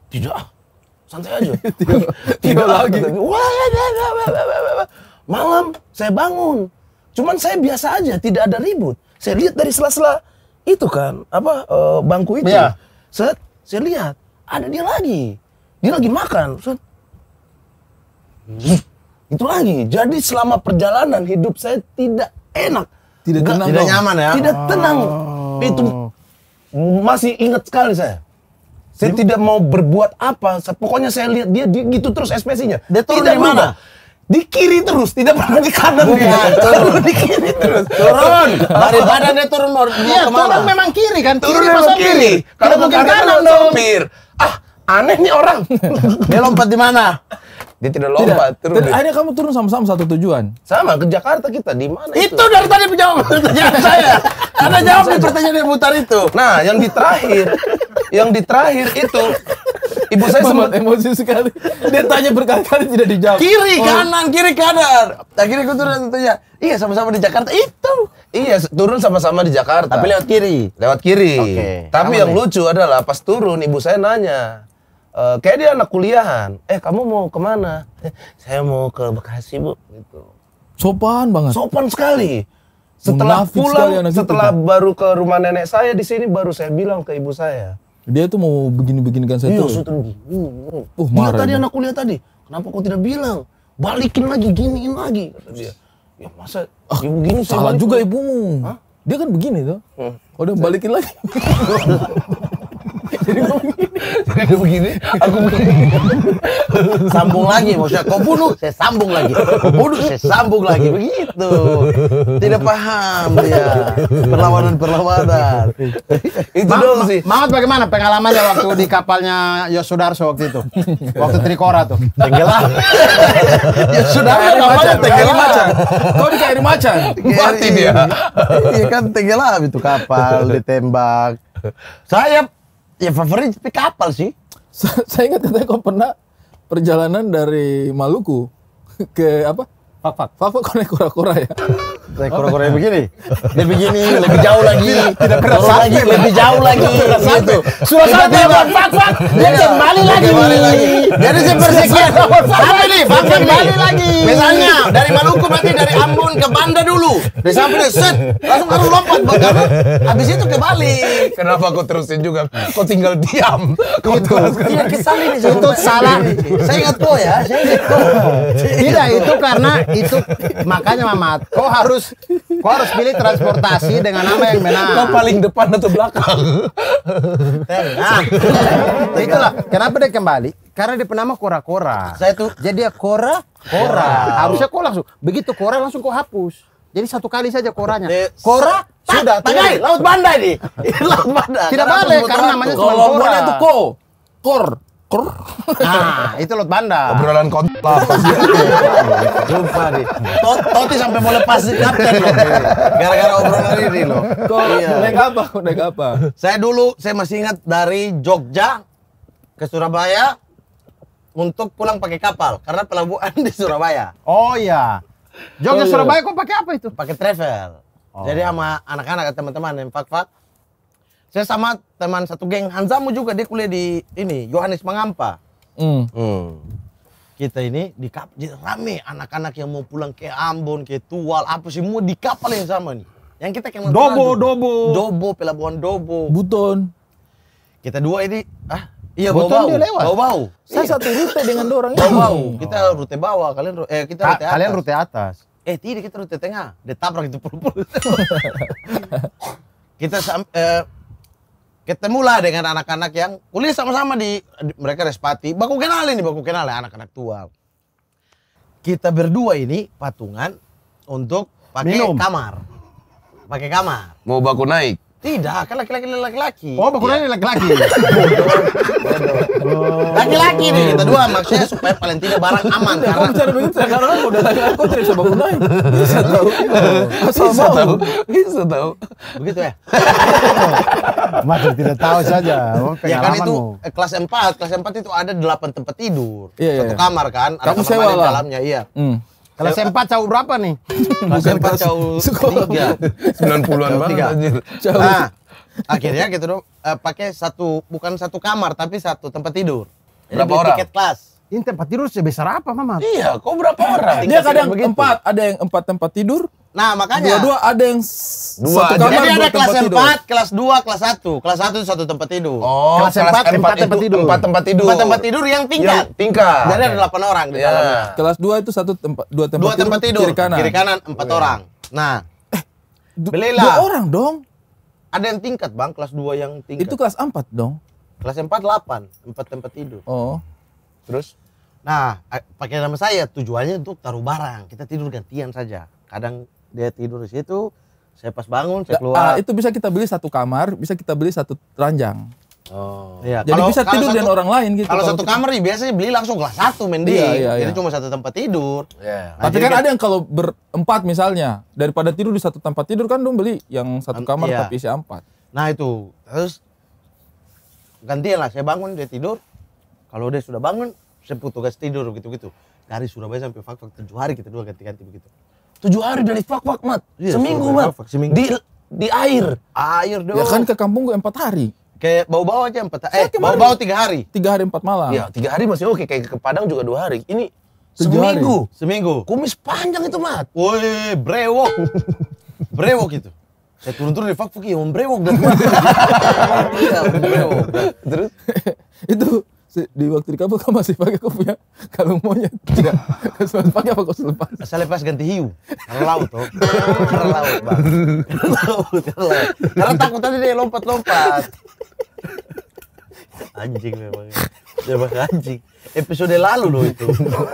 Tidak, ah, santai aja. Tio, lagi, lagi. Malam saya bangun, cuman saya biasa aja, tidak ada ribut. Saya lihat dari sela-sela itu kan, apa uh, bangku itu. Ya. Set, saya lihat ada dia lagi, dia lagi makan. Set, itu lagi. Jadi selama perjalanan hidup saya tidak enak tidak tenang. Tidak dong. nyaman ya. Tidak oh. tenang. Oh. Itu masih ingat sekali saya. Saya tidak mau berbuat apa. Pokoknya saya lihat dia, gitu terus ekspresinya. Dia turun tidak di mana? Di kiri terus, tidak pernah di kanan. Bukan, turun di kiri terus. Turun. Dari badannya turun mau, iya, turun memang kiri kan. Turun kiri memang kiri. Kalau bukan kanan, kanan dong. Sopir. Ah, aneh nih orang. dia lompat di mana? Dia tidak lompat tidak. turun. akhirnya kamu turun sama-sama satu tujuan. Sama ke Jakarta kita di mana itu? Itu dari tadi penjawab pertanyaan saya. Anda jawab di pertanyaan yang putar itu. Nah, yang di terakhir, yang di terakhir itu Ibu saya sempat emosi sekali. Dia tanya berkali-kali tidak dijawab. Kiri oh. kanan, kiri kanan. Akhirnya aku turun tentunya. Iya sama-sama di Jakarta itu. Iya turun sama-sama di Jakarta. Tapi lewat kiri. Lewat kiri. Okay. Tapi yang lucu adalah pas turun ibu saya nanya, Eh, kayak dia anak kuliahan eh kamu mau kemana eh, saya mau ke Bekasi bu gitu sopan banget sopan sekali setelah pula pulang sekali setelah itu, baru ke rumah nenek saya di sini baru saya bilang ke ibu saya dia tuh mau begini-beginikan saya iya, tuh. Uh, marah. tadi anak kuliah tadi, kenapa kau tidak bilang? Balikin lagi, giniin lagi, kata dia. Ya masa ah, ibu gini salah balik. juga ibu. Hah? Dia kan begini tuh. Hmm. Udah balikin lagi. Jadi Tadi begini, aku begini. sambung lagi maksudnya. Kau bunuh, saya sambung lagi. Kau bunuh, saya sambung lagi. Begitu. Tidak paham dia. Perlawanan-perlawanan. itu Ma dong sih. Mamat bagaimana pengalamannya waktu di kapalnya Yosudarso waktu itu? Waktu Trikora tuh. Tenggelam. Yosudarso kapalnya tenggelam macan. Kau di kairi macan. Mati dia. Iya kan tenggelam itu kapal, ditembak. Saya Ya favorit tapi kapal sih. saya ingat katanya kau pernah perjalanan dari Maluku ke apa? Fafak. Fafak kok naik kura-kura ya? Naik kura-kura yang begini? lebih begini, lebih jauh lagi. Tidak pernah lagi, lebih jauh lagi. Gitu. Satu. Sudah sampai ya, fak, fak. Dia kembali lagi. Ya. Kembali lagi. Jadi sepersekian. Apa nih, fak, fak Kembali lagi. Misalnya, dari Maluku berarti dari Ambon ke Banda dulu. Dari samping, set. Langsung harus lompat. habis itu kembali. Kenapa kau terusin juga? Kau tinggal diam. Kau itu. Tidak kesal ini. Itu salah. Saya ingat kau ya. Saya ingat kau. Tidak, itu karena itu makanya Mamat, kau harus kau harus pilih transportasi dengan nama yang benar. Kau paling depan atau belakang? nah, itulah kenapa dia kembali. Karena dia penama kora-kora. Saya tuh jadi ya kora, kora. Harusnya kau langsung begitu kora langsung kau hapus. Jadi satu kali saja koranya. Kora sudah tangkai laut bandai nih. laut bandai. Tidak boleh karena namanya cuma kora. itu ko, kor. Nah, itu lot bandar. Obrolan kontol apa sih? Lupa nih. Tot Toti sampai mau lepas kapten loh. Gara-gara obrolan ini loh. Kok iya. naik apa? Naik apa? Saya dulu saya masih ingat dari Jogja ke Surabaya untuk pulang pakai kapal karena pelabuhan di Surabaya. Oh iya. Jogja oh, iya. Surabaya kok pakai apa itu? Pakai travel. Oh. Jadi sama anak-anak teman-teman yang fak-fak saya sama teman satu geng Hanzamu juga dia kuliah di ini Yohanes Mangampa. Hmm. hmm. Kita ini di kapal rame anak-anak yang mau pulang ke Ambon, ke Tual, apa sih mau di kapal yang sama nih. Yang kita kayak Dobo, Dobo. Dobo, pelabuhan Dobo. Buton. Kita dua ini ah Iya, bau bau. Dia lewat. Bau bau. Saya iya. satu rute dengan dua orang ini. Bau bau. Kita rute bawah, kalian eh kita rute atas. Kalian rute atas. Eh tidak kita rute tengah. Dia tabrak itu puluh pul kita sam eh, ketemulah dengan anak-anak yang kuliah sama-sama di, di mereka respati baku kenal ini, baku kenal anak-anak tua kita berdua ini patungan untuk pakai Minum. kamar pakai kamar mau baku naik tidak, kan laki-laki laki-laki. Oh, bakulannya ini iya. laki-laki. Oh. laki-laki nih kita dua maksudnya supaya paling tidak barang aman tidak, karena. Kamu cari begitu karena aku udah laki-laki aku cari coba gunai. Bisa tahu. Bisa tahu. Bisa tahu. Begitu ya. Masih tidak tahu saja. Oh, ya kan itu eh, kelas 4, kelas 4 itu ada 8 tempat tidur. Iya, iya, Satu kamar kan, ada kamar di dalamnya, iya. Hmm. Kalau saya empat cau berapa nih? Kalau sempat cau tiga, sembilan puluhan banget. Nah, nah, akhirnya gitu dong. Uh, pakai satu bukan satu kamar tapi satu tempat tidur. Berapa Jadi, orang? Tiket kelas. Ini tempat tidur sebesar apa, Mama? Iya, kok berapa orang? Dia kadang begitu. empat, ada yang empat tempat tidur. Nah, makanya. Dua-dua ada yang dua. Satu kamar, Jadi ada kelas empat, kelas dua, kelas satu. Kelas satu satu tempat tidur. Oh, kelas empat, empat tempat tidur. Empat tempat tidur. Empat tempat tidur yang tingkat. Yang tingkat. Jadi ada delapan orang di yeah. Kelas dua itu satu tempat, dua tempat, dua tidur, tempat tidur. Kiri kanan. Kiri kanan empat yeah. Oh, iya. orang. Nah, eh, belilah. Dua orang dong. Ada yang tingkat, Bang. Kelas dua yang tingkat. Itu kelas empat dong. Kelas empat delapan, empat tempat tidur. Oh. Terus? Nah, eh, pakai nama saya tujuannya untuk taruh barang. Kita tidur gantian saja. Kadang dia tidur di situ, saya pas bangun, saya keluar. Ah, itu bisa kita beli satu kamar, bisa kita beli satu ranjang. Oh. Iya. Jadi kalo, bisa tidur dengan orang lain gitu. Kalau, satu kita... kamar biasanya beli langsung kelas satu mending. Iya, iya, iya. Jadi cuma satu tempat tidur. Yeah. Nah, Tapi kan, kan ada yang kalau berempat misalnya daripada tidur di satu tempat tidur kan dong beli yang satu kamar iya. tapi isi empat. Nah itu terus gantian lah saya bangun dia tidur kalau dia sudah bangun, sempur tugas tidur begitu gitu Dari Surabaya sampai Fakfak tujuh hari kita dua ganti-ganti begitu. Tujuh hari dari Fakfak, Mat. Iya, seminggu, Mat. Fak -fak, seminggu. Di di air. Air dong. Ya kan ke kampung gue empat hari. Kayak bau-bau aja empat hari. Eh, bau-bau tiga hari. Tiga hari empat malam. Ya tiga hari masih oke. Kayak ke Padang juga dua hari. Ini seminggu. Hari. Seminggu. Kumis panjang itu, Mat. Woi, brewok. brewok itu. Saya turun-turun di Fakfak, ya, brewok. Iya, brewok. Terus? itu di waktu di kampung kamu masih pakai kopiah kalung monyet tidak kau selalu pakai apa kau selepas pakai saya lepas ganti hiu karena laut tuh karena laut bang karena karena takut tadi dia lompat lompat anjing memang ya bang anjing episode lalu loh itu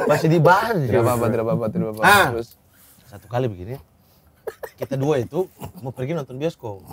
masih dibahas tidak apa-apa tidak apa-apa tidak apa-apa ah. terus satu kali begini kita dua itu mau pergi nonton bioskop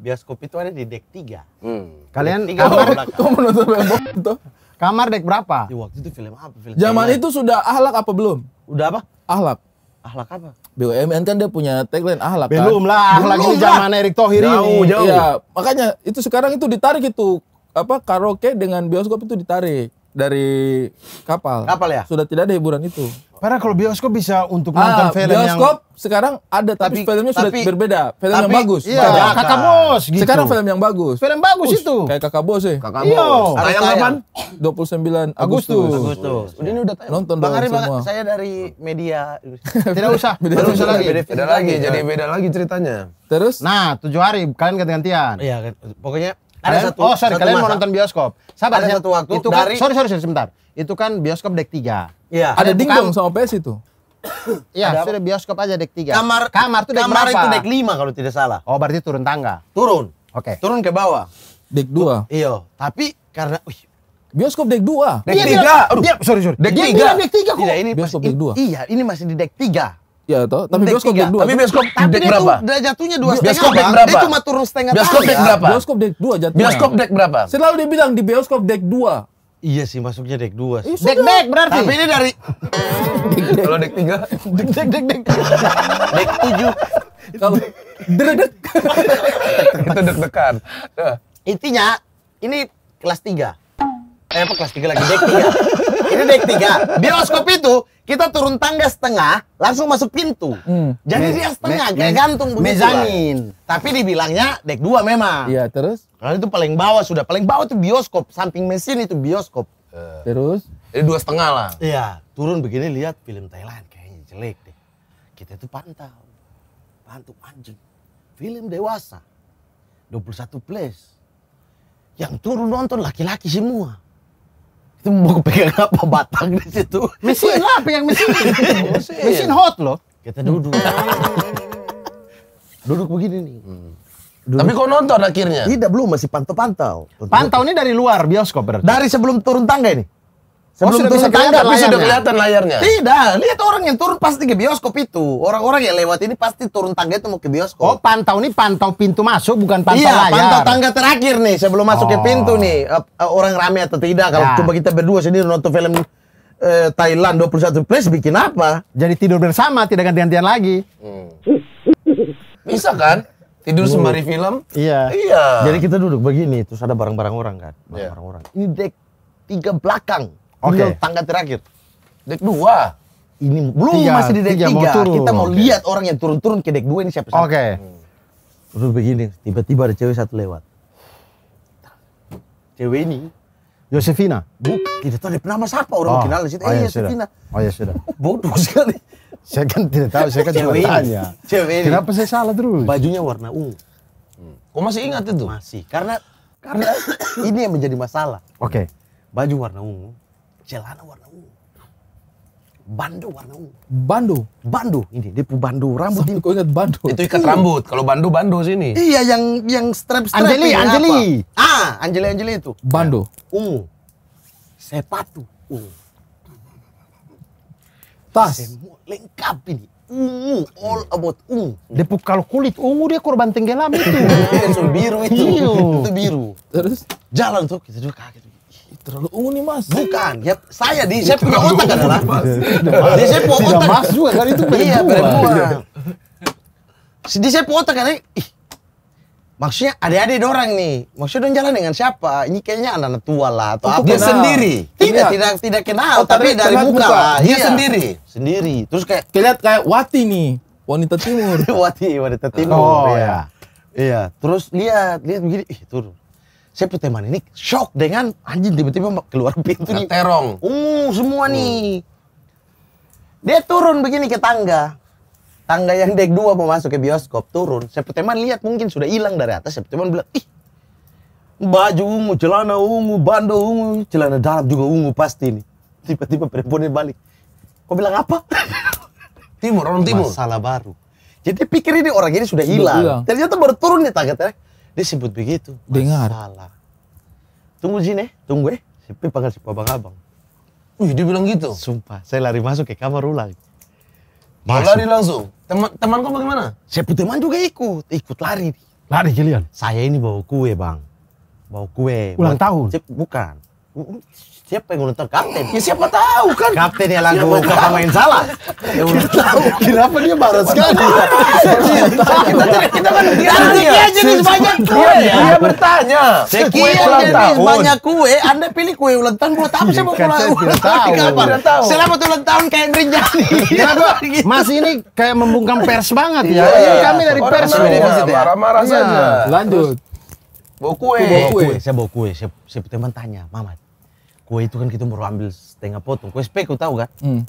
bioskop itu ada di deck 3. Hmm. Kalian tiga 3 kamu, kamu nonton film bom Kamar dek berapa? di waktu itu film apa? Film Zaman film. itu sudah ahlak apa belum? Udah apa? Ahlak. Ahlak apa? BUMN kan dia punya tagline ahlak kan. Belum lah, ahlak ini zaman Erick Thohir jauh, ini. Jauh. Iya, makanya itu sekarang itu ditarik itu apa karaoke dengan bioskop itu ditarik dari kapal. Kapal ya? Sudah tidak ada hiburan itu. Padahal kalau bioskop bisa untuk ah, nonton ah, film bioskop yang bioskop sekarang ada tapi, tapi filmnya sudah tapi, berbeda. Film tapi, yang bagus. Iya, ya? kakak, kakak Bos gitu. Sekarang film yang bagus. Film bagus Us, itu. Kayak Kakak Bos iya. ya. Kakak Iyo. Bos. Tayang kapan? 29 Agustus. Agustus. Agustus. Udah ya. ini udah tayang. Nonton Bang Ari, Bang, saya dari media. tidak usah. Tidak usah lagi. Beda, beda lagi. Jadi beda lagi ceritanya. Terus? Nah, tujuh hari kalian ganti-gantian. Iya, pokoknya ada satu, oh sorry, satu kalian masa. mau nonton bioskop. Sabar, ada satu waktu itu kan- dari... kan, sorry, sorry, sorry, sebentar. Itu kan bioskop dek tiga. Iya. Ada dingdong sama PS itu. Iya, sudah bioskop aja dek tiga. Kamar kamar itu dek kamar itu dek lima kalau tidak salah. Oh, berarti turun tangga. Turun. Oke. Okay. Turun ke bawah. Dek dua. Iya, tapi karena wih, Bioskop dek dua, Dek iya, tiga. Aduh, dia, sorry sorry. Dek tiga Dia dek 3 kok. Tidak, ini bioskop dek 2. Iya, ini masih di dek tiga. Iya toh, tapi bioskop dek 2. Tapi bioskop tapi dek berapa? Dia jatuhnya dua setengah. Bioskop dek berapa? Dia cuma turun setengah Bioskop dek iya, berapa? Bioskop dek 2 jatuhnya. Bioskop dek berapa? Selalu dia bilang di bioskop dek 2. Iya sih masuknya dek 2 sih. Iya dek dek berarti. Tapi ini dari Kalau dek 3 dek dek dek dek. Dek 7. Kalau dek Itu deg-degan. Intinya ini kelas 3. Eh apa kelas 3 lagi dek 3. Jadi dek tiga. Bioskop itu kita turun tangga setengah, langsung masuk pintu. Hmm. Jadi dia setengah, kayak gantung begitu. Mezanin. Tapi dibilangnya dek dua memang. Iya, terus? kalau itu paling bawah sudah. Paling bawah itu bioskop. Samping mesin itu bioskop. Eh. Terus? Jadi dua setengah lah. Iya. Turun begini lihat film Thailand kayaknya jelek deh. Kita itu pantau. Pantau anjing. Film dewasa. 21 plus. Yang turun nonton laki-laki semua. Itu mau pegang apa batang di situ? Mesin lah, pegang mesin. mesin. hot loh. Kita duduk. duduk begini nih. Hmm. Dulu. Tapi kau nonton akhirnya? Tidak, belum masih pantau-pantau. Pantau ini dari luar bioskop berarti. Dari sebelum turun tangga ini. Sebelum oh, sudah bisa kelihatan layarnya. sudah kelihatan layarnya. Tidak, lihat orang yang turun pasti ke bioskop itu. Orang-orang yang lewat ini pasti turun tangga itu mau ke bioskop. Oh, pantau nih pantau pintu masuk bukan pantau iya, layar. pantau tangga terakhir nih sebelum masuk oh. ke pintu nih. Uh, uh, orang rame atau tidak. Kalau ya. coba kita berdua sendiri nonton film uh, Thailand 21 place bikin apa? Jadi tidur bersama, tidak gantian-gantian lagi. Hmm. Bisa kan? tidur Duh. Hmm. sembari film. Iya. Iya. Jadi kita duduk begini, terus ada barang-barang orang kan, iya. barang-barang yeah. orang. Ini dek tiga belakang. Okay. tangga terakhir. Dek dua. Ini belum tiga, masih di dek tiga. Kita mau okay. lihat orang yang turun-turun ke dek dua ini siapa. Oke. Okay. Hmm. Terus begini, tiba-tiba ada cewek satu lewat. Cewek ini Yosefina? Bu, kita tahu dia nama siapa orang oh, kenal di situ. Oh, iya, eh, Yosefina. Oh ya sudah. Bodoh sekali. saya kan tidak tahu, saya kan cuma tanya. Cewek Kenapa saya salah terus? Bajunya warna ungu. Hmm. Kok masih ingat itu? Masih. Karena karena ini yang menjadi masalah. Oke. Okay. Baju warna ungu, celana warna ungu. Bandu warna ungu. Bandu? Bandu. Ini dia pu bandu rambut. Sampai kau ingat bandu. Itu ikat iya. rambut. Kalau bandu bandu sini. Iya yang yang strap strap. Anjeli Anjeli. Apa? Ah Anjeli Anjeli itu. Bandu. Ungu. Sepatu ungu. Tas. Semua lengkap ini ungu, all about ungu. Dia kalau kulit ungu dia korban tenggelam itu. itu biru itu. Iya. itu biru. Terus jalan tuh kita juga kaget terlalu ungu nih mas bukan ya saya di saya punya otak adalah di iya, iya. saya punya otak mas juga kan itu brand iya, di saya punya otak kan ih maksudnya ada ada orang nih maksudnya dong jalan dengan siapa ini kayaknya anak-anak tua lah atau apa dia sendiri tidak tidak tidak kenal tapi dari muka, iya, dia sendiri sendiri terus kayak kelihatan kayak Wati nih wanita timur Wati wanita timur oh, ya. iya terus lihat lihat begini ih turun saya teman ini shock dengan anjing tiba-tiba keluar pintu nih. Terong. Uh, semua hmm. nih. Dia turun begini ke tangga. Tangga yang dek dua mau masuk ke bioskop turun. Saya teman lihat mungkin sudah hilang dari atas. Saya teman bilang, ih baju ungu, celana ungu, bando ungu, celana dalam juga ungu pasti nih. Tiba-tiba perempuannya balik. Kau bilang apa? timur, orang timur. Masalah baru. Jadi pikir ini orang ini sudah hilang. Ternyata baru turun nih tangga-tangga disebut begitu. Masalah. Dengar. Salah. Tunggu sini, tunggu eh. Si panggil si abang-abang. Wih, dia bilang gitu? Sumpah, saya lari masuk ke kamar ulang. Masuk. Lari langsung? Teman, teman kau bagaimana? Siapa teman juga ikut, ikut lari. Lari kalian? Saya ini bawa kue, Bang. Bawa kue. Ulang tahun? Bukan siapa yang nonton kapten? Ya siapa tahu kan? Kapten yang lagu kata main salah. Ya udah tahu. Kenapa dia marah sekali? kita kita kan dia jenis banyak kue. Dia bertanya. Sekian jenis banyak kue. Anda pilih kue ulang tahun buat apa? Saya mau pulang ulang tahun. Selamat ulang tahun kayak Indri iya, gitu. Mas ini kayak membungkam pers banget ya. Iya, iya. Kami dari pers. Marah-marah saja. Lanjut. Bawa kue. Bawa kue. Saya bawa kue. Saya teman tanya, Mamat kue itu kan kita baru ambil setengah potong. Kue spek tahu kan? Hmm.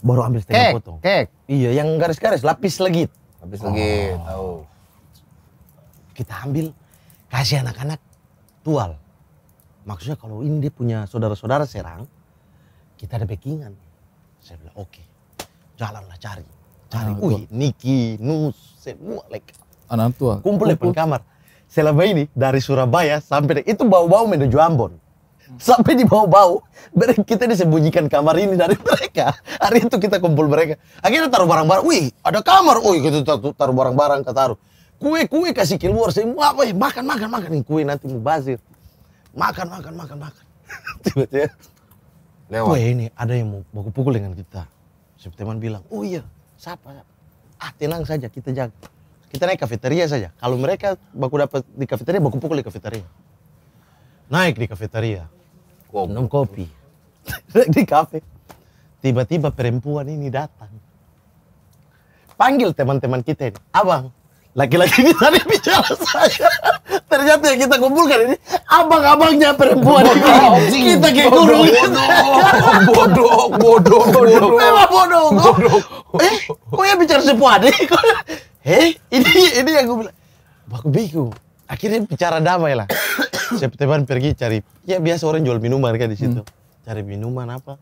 Baru ambil setengah kek, potong. Kek. Iya, yang garis-garis lapis lagi. Lapis oh. legit, tahu. Kita ambil kasih anak-anak tual. Maksudnya kalau ini dia punya saudara-saudara Serang, kita ada backingan. Saya bilang oke, okay. jalanlah cari. Cari, anak wih, Niki, Nus, semua like. Anak tua. Kumpul, Kumpul. di kamar. Selama ini dari Surabaya sampai itu bau-bau menuju Ambon sampai di bawah bau kita disembunyikan kamar ini dari mereka hari itu kita kumpul mereka akhirnya taruh barang-barang wih ada kamar wih kita taruh barang-barang kita taruh kue-kue kasih keluar semua wih makan makan makan ini kue nanti mau bazir makan makan makan makan tiba-tiba ya. lewat wih ini ada yang mau baku pukul dengan kita si teman bilang oh iya siapa ah tenang saja kita jaga kita naik kafeteria saja kalau mereka baku dapat di kafeteria baku pukul di kafeteria naik di kafetaria kopi. minum kopi di kafe tiba-tiba perempuan ini datang panggil teman-teman kita ini abang laki-laki ini tadi bicara saya ternyata yang kita kumpulkan ini abang-abangnya perempuan bodoh, ini kita kayak guru bodoh bodoh bodoh memang bodoh bodoh eh kok yang bicara ini? eh ini ini yang gue bilang aku bingung akhirnya bicara damai lah siapa teman pergi cari, ya biasa orang jual minuman kan di situ. Hmm. Cari minuman apa?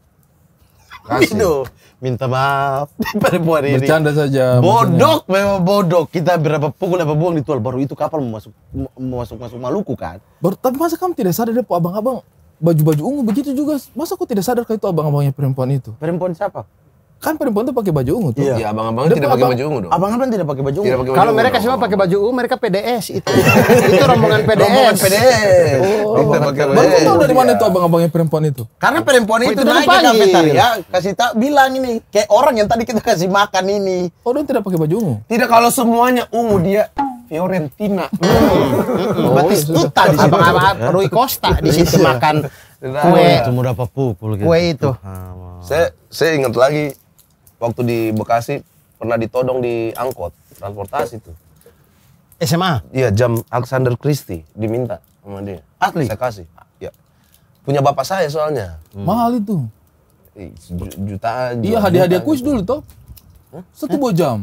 Kasih. minta maaf perempuan ini. Bercanda saja. Bodok, maksudnya. memang bodok. Kita berapa pukul apa buang di ditual baru itu kapal mau masuk mau masuk masuk Maluku kan. Baru, tapi masa kamu tidak sadar deh abang-abang baju-baju ungu begitu juga. Masa aku tidak sadar kalau itu abang-abangnya perempuan itu? Perempuan siapa? Kan perempuan tuh pakai baju ungu tuh. Iya, iya abang-abang tidak pakai baju ungu dong. Abang-abang tidak pakai baju ungu. Kalau mereka semua pakai baju ungu, mereka PDS itu. itu rombongan PDS. Rombongan PDS. Oh, kita pakai PDS. tahu dari mana itu abang-abangnya perempuan itu? Karena perempuan itu, itu naik ke ya. kasih tak bilang ini kayak orang yang tadi kita kasih makan ini. Oh, dia tidak pakai baju ungu. Tidak kalau semuanya ungu dia Fiorentina. Hmm. Oh, Batistuta iya, iya. di situ. Rui Costa di situ makan gitu. kue itu berapa apa pukul Kue itu. Saya saya ingat lagi waktu di Bekasi pernah ditodong di angkot transportasi tuh. SMA? Iya, jam Alexander Christie diminta sama dia. Asli? Saya kasih. Ya. Punya bapak saya soalnya. Hmm. Mahal itu. Jutaan. Iya, hadiah-hadiah kuis dulu toh. Satu buah eh? jam.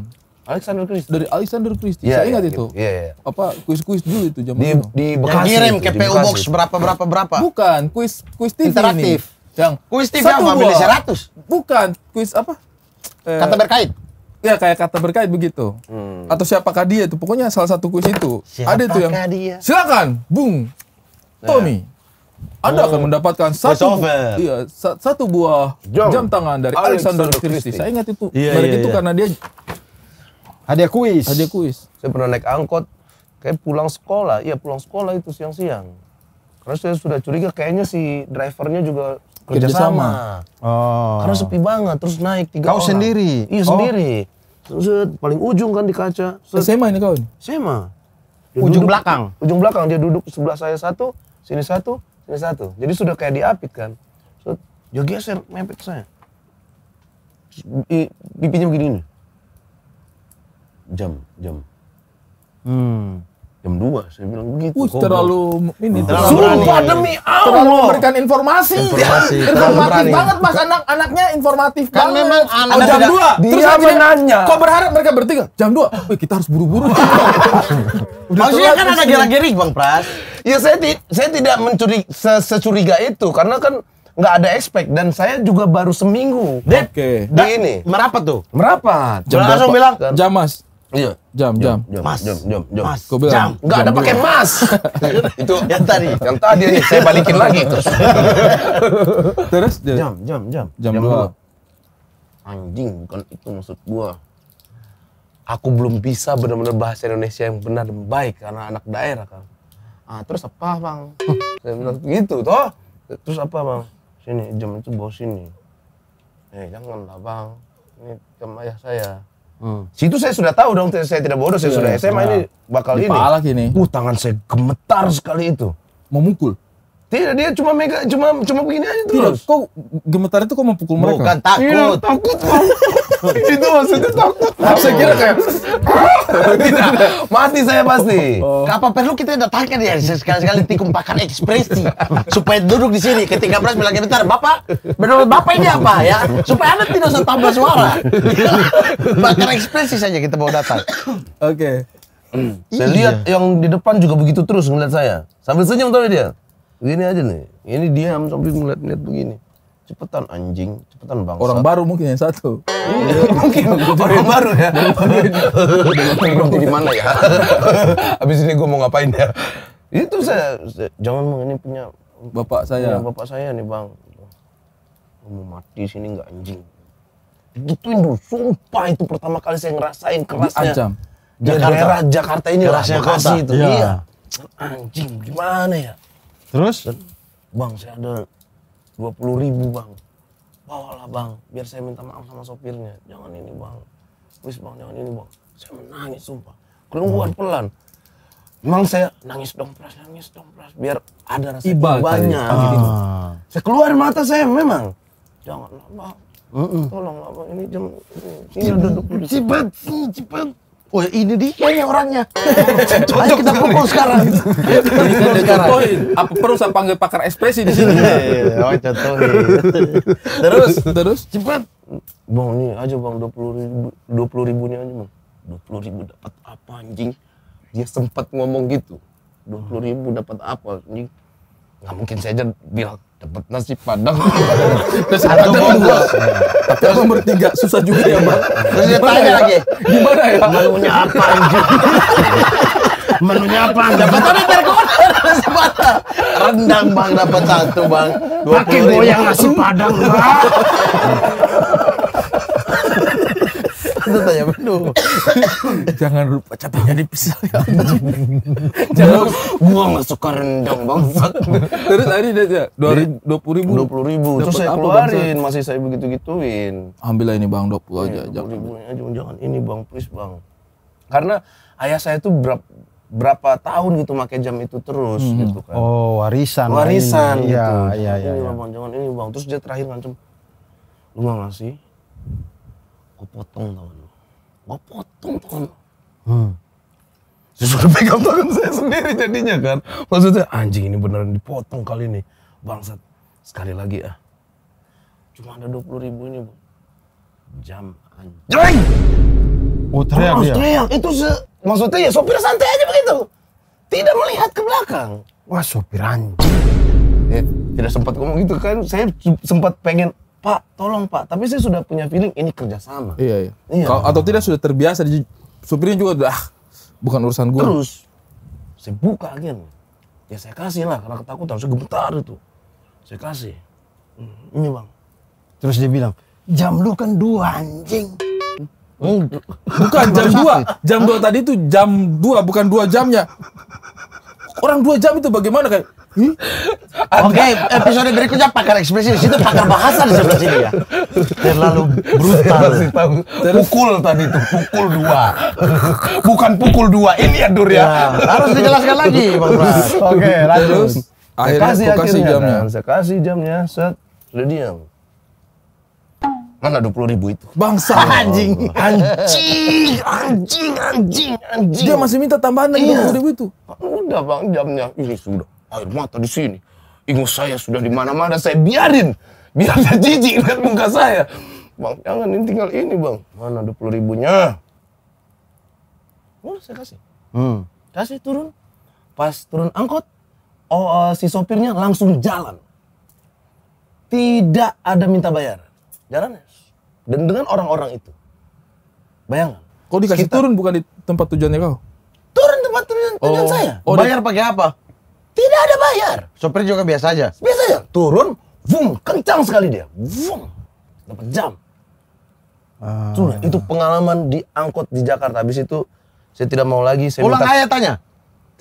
Alexander Christie. Dari Alexander Christie. Ya, saya iya, ingat ya, itu. Iya, iya, iya. Apa kuis-kuis dulu itu jam di, di Bekasi. Yang kirim ke PO Box berapa berapa berapa. Bukan, kuis kuis TV Interaktif. Ini. Yang kuis TV satu apa? Bukan, kuis apa? eh, kata berkait. Ya kayak kata berkait begitu. Hmm. Atau siapakah dia itu? Pokoknya salah satu kuis itu. Siapakah ada itu yang dia? Silakan, Bung nah. Tommy. Anda akan mendapatkan satu iya satu buah jam, jam tangan dari Alexander, Alexander Christie. Saya ingat itu. Yeah, yeah, itu yeah. karena dia hadiah kuis. Hadiah kuis. Saya pernah naik angkot kayak pulang sekolah. Iya, pulang sekolah itu siang-siang. Karena saya sudah curiga kayaknya si drivernya juga kerjasama. Kerja oh. Karena sepi banget, terus naik tiga Kau orang. sendiri? Iya oh. sendiri. Terus eh, paling ujung kan di kaca. Set. SMA ini kau ini? SMA. Dia ujung duduk, belakang? Ujung belakang, dia duduk sebelah saya satu, sini satu, sini satu. Jadi sudah kayak diapit kan. Set. Dia geser, mepet saya. Pipinya dipinjam gini nih. Jam, jam. Hmm jam dua saya bilang begitu Wih, terlalu ini terlalu sumpah demi Allah terlalu memberikan informasi informasi ya, informatif banget mas anak-anaknya informatif kan banget. memang oh, anak oh, jam 2 dia menanya kok berharap mereka bertiga jam dua, Wih, eh, kita harus buru-buru maksudnya kan ada gerak-gerik Bang Pras ya saya ti saya tidak mencuri se securiga itu karena kan nggak ada expect dan saya juga baru seminggu. Oke. Okay. Di ini. Merapat tuh. Merapat. Jam langsung bilang kan. jamas Iya. Jam, jam, jam. Mas. Jam, jam, jam. Mas. Gua bilang, jam. Enggak ada pakai mas. itu yang tadi. Yang tadi nih saya balikin lagi itu. Terus jam, jam, jam. Jam, jam dua. Anjing, bukan itu maksud gua. Aku belum bisa benar-benar bahasa Indonesia yang benar dan baik karena anak daerah kan. Ah, terus apa, Bang? saya bilang gitu, toh. Terus apa, Bang? Sini, jam itu bawa sini. Eh, janganlah Bang. Ini jam ayah saya Hmm. Situ saya sudah tahu dong, saya tidak bodoh, saya iya, sudah SMA iya. ini bakal ini. wah Uh, tangan saya gemetar sekali itu. Memukul. Tidak, dia cuma mega, cuma cuma begini aja terus. Tidak, kok gemetar itu kok pukul mereka? Bukan takut. Iya, takut kok. itu maksudnya takut. Saya kira kayak ah! mati saya pasti. Oh. Apa perlu kita datangkan ya sekali-sekali tikung pakan ekspresi supaya duduk di sini ketika beras bilang gemetar, "Bapak, menurut Bapak ini apa ya?" Supaya Anda tidak usah tambah suara. pakan ekspresi saja kita bawa datang. Oke. Okay. Hmm. Saya lihat iya. yang di depan juga begitu terus ngeliat saya. Sambil senyum tahu dia. Begini aja nih. Ini diam sampai ngeliat-ngeliat begini. Cepetan anjing, cepetan bangsa. Orang baru mungkin yang satu. Iya, mungkin orang baru ya. di mana ya? ya. ya? Abis ini gue mau ngapain ya? Itu saya, saya jangan ini punya bapak saya. Punya bapak saya nih, Bang. Gue mau mati sini nggak anjing. Gituin dulu, sumpah itu pertama kali saya ngerasain kerasnya. Ancam. Jakarta. Daerah Jakarta ini kerasnya kasih itu. Iya. iya. Anjing, gimana ya? Terus? Bang, saya ada 20 ribu bang. Bawalah bang, biar saya minta maaf sama sopirnya. Jangan ini bang. Wis bang, jangan ini bang. Saya menangis sumpah. Keluar pelan. Emang saya nangis dong pras, nangis dong pras. Biar ada rasa Iba, banyak. Ah. Gitu. Saya keluar mata saya memang. Janganlah bang. Uh -mm. Tolonglah bang, ini jam. Ini, ada duduk duduk. Cepat, cepat. Wah ini dia kayaknya orangnya. Ayo kita pukul sekarang. Contohin. Apa perlu saya panggil pakar ekspresi di sini? Iya, iya, iya. Oh, terus, terus. Cepat. Bang ini aja bang dua puluh ribu, dua puluh ribunya aja bang. Dua puluh ribu dapat apa anjing? Dia sempat ngomong gitu. Dua puluh ribu dapat apa anjing? Gak mungkin saya aja bilang dapat nasi padang nasi satu dua tapi aku bertiga susah juga ya mbak terus dia tanya ya? lagi gimana ya menunya apa anjir menunya apa dapat tapi tergoda nasi padang rendang bang dapat satu bang pakai goyang nasi padang bang itu tanya menu. Jangan lupa cabenya pisau ya. Jangan gua enggak suka rendang bangsat. Terus tadi dia dua 20.000. ribu. Dua puluh ribu. Terus saya keluarin masih saya begitu gituin. Ambil ini bang dua puluh aja. Iya, dua aja jangan jangan ini bang please bang. Karena ayah saya itu berapa berapa tahun gitu pakai jam itu terus hmm. gitu kan. Oh, warisan. Warisan ini. Iya, gitu. Iya, iya, iya. Ini ya. bang, jangan ini bang. Terus dia terakhir ngancem, lu mau ngasih Gue potong tangan lu. Gue potong tangan lu. Hmm. Disuruh pegang tangan saya sendiri jadinya kan. Maksudnya anjing ini beneran dipotong kali ini. Bangsat. Sekali lagi ah. Cuma ada 20 ribu ini bu. Jam anjing. Oh teriak oh, ya? teriak. Itu se maksudnya ya sopir santai aja begitu. Tidak melihat ke belakang. Wah sopir anjing. Ya, tidak sempat ngomong gitu kan. Saya sempat pengen Pak, tolong Pak. Tapi saya sudah punya feeling ini kerjasama. Iya, iya. iya. Kalo, atau tidak sudah terbiasa, di, supirnya juga udah, ah, bukan urusan gue. Terus, saya buka agen. Ya saya kasih lah, karena ketakutan. Saya gemetar itu. Saya kasih. Hmm, ini bang. Terus dia bilang, jam lu kan dua anjing. Bukan jam dua Jam dua tadi itu jam dua bukan dua jamnya. Orang dua jam itu bagaimana kayak? Hmm? Oke, okay, episode berikutnya pakar ekspresi di situ pakar bahasa di sebelah sini ya. Terlalu brutal. Pukul tadi itu, pukul dua. Bukan pukul dua, ini ya Dur ya. ya harus dijelaskan lagi, Oke, okay, lanjut. Akhirnya kasih, jamnya. Saya kasih jamnya, set, Sudah diam Mana dua puluh ribu itu? Bangsa oh, anjing. anjing, anjing, anjing, anjing. Dia masih minta tambahan lagi iya. puluh ribu itu. Udah bang jamnya ini sudah air mata di sini. Ingus saya sudah di mana-mana. Saya biarin, biar dia jijik lihat muka saya. Bang jangan ini tinggal ini bang. Mana dua puluh ribunya? Udah saya kasih. Hmm. Kasih turun. Pas turun angkot, oh, uh, si sopirnya langsung jalan. Tidak ada minta bayar. Jalan ya? dan dengan orang-orang itu. bayang Kau dikasih sekitar. turun bukan di tempat tujuannya kau? Turun tempat tujuan, oh. tujuan saya. Oh, bayar pakai apa? Tidak ada bayar. Sopir juga biasa aja. Biasa aja. Turun, vum, kencang sekali dia. Vum. Dapat jam. Ah. Sudah, itu pengalaman di angkot di Jakarta. Habis itu saya tidak mau lagi. Saya pulang minta... ayah tanya.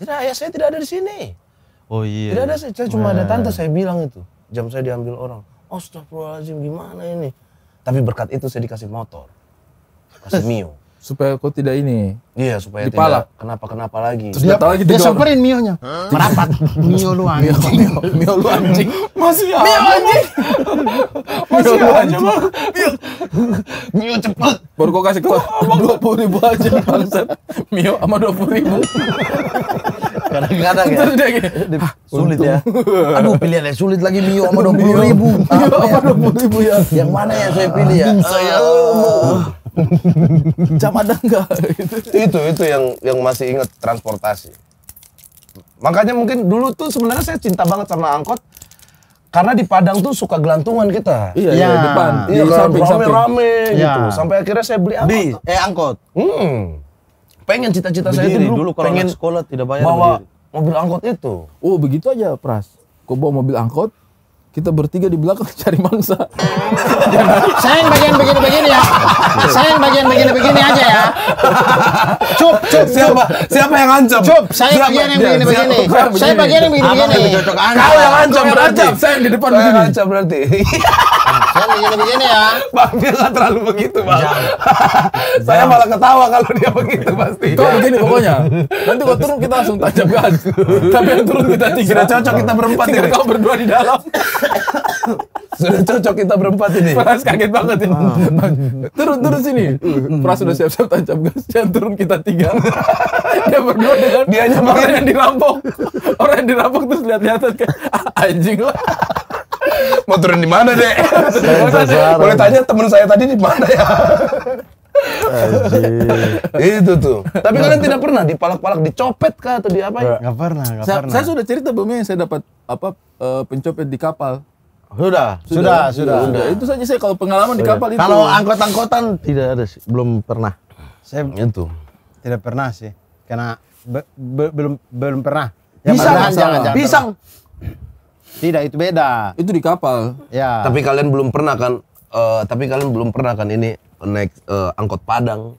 Tidak, ayah saya tidak ada di sini. Oh iya. Tidak ada, saya, iya. cuma yeah. ada tante saya bilang itu. Jam saya diambil orang. Astagfirullahaladzim, gimana ini? Tapi berkat itu saya dikasih motor. Kasih Mio. supaya kau tidak ini. Iya, supaya dipalak. tidak kenapa-kenapa lagi. Terus dia, lagi dia samperin Mio-nya. Merapat. Mio lu anjing. Mio, Mio, Mio lu anjing. Masih ya. Mio anjing. Masih Mio anjing. Mio. Mio cepet. Baru kau kasih kau 20 ribu aja bangsat. Mio sama 20 ribu. kadang-kadang ya. Hah, sulit ya. Aduh pilihannya sulit lagi Mio sama dua puluh ribu. Mio iya, sama ya? dua puluh ribu ya. Yang mana ya saya pilih ya? Saya oh, Jam ada enggak? itu itu yang yang masih ingat transportasi. Makanya mungkin dulu tuh sebenarnya saya cinta banget sama angkot karena di Padang tuh suka gelantungan kita. Iya, iya ya. depan. Iya, kan, rame-rame ya. gitu. Sampai akhirnya saya beli angkot. Di, eh angkot. Hmm pengen cita-cita saya itu dulu, dulu kalau pengen sekolah tidak bayar bawa berdiri. mobil angkot itu. Oh begitu aja Pras. Gue bawa mobil angkot, kita bertiga di belakang cari mangsa. saya yang bagian begini-begini ya. Saya yang bagian begini-begini aja ya. Cup, cup, siapa siapa yang ancam? Cup, saya siapa? bagian yang begini-begini. Saya bagian yang begini-begini. Kau yang ancam berarti. Saya yang di depan saya Yang ancam berarti. saya begini-begini ya. Bang dia nggak terlalu begitu bang. saya malah ketawa kalau dia begitu pasti. Kau begini pokoknya. Nanti kau turun kita langsung tajam gas. Tapi yang turun kita tiga. kira cocok kita berempat. Kau berdua di dalam. sudah cocok kita berempat ini. Pras kaget banget ini. Ah. turun turun sini. Pras sudah siap-siap tancap gas. Jangan turun kita tiga. dia berdua dengan dia hanya orang yang dirampok. Orang yang dirampok terus lihat lihat kayak ah, anjing lah. Mau turun di mana, Dek? Boleh tanya teman saya tadi di mana ya? itu tuh. Tapi kalian tidak pernah dipalak-palak, dicopet kah atau apa? Ya? nggak pernah, enggak pernah. Saya sudah cerita belum ya saya dapat apa eh, pencopet di kapal. Sudah, sudah, sudah. sudah. sudah. Itu saja saya kalau pengalaman sudah. di kapal itu. Kalau angkot-angkotan tidak ada sih, belum pernah. Saya itu. Tidak pernah sih. Karena be, be, belum belum pernah. Ya, bisa jangan, jangan, jangan, Tidak, itu beda. Itu di kapal. Ya. Tapi kalian belum pernah kan uh, tapi kalian belum pernah kan ini naik uh, angkot Padang.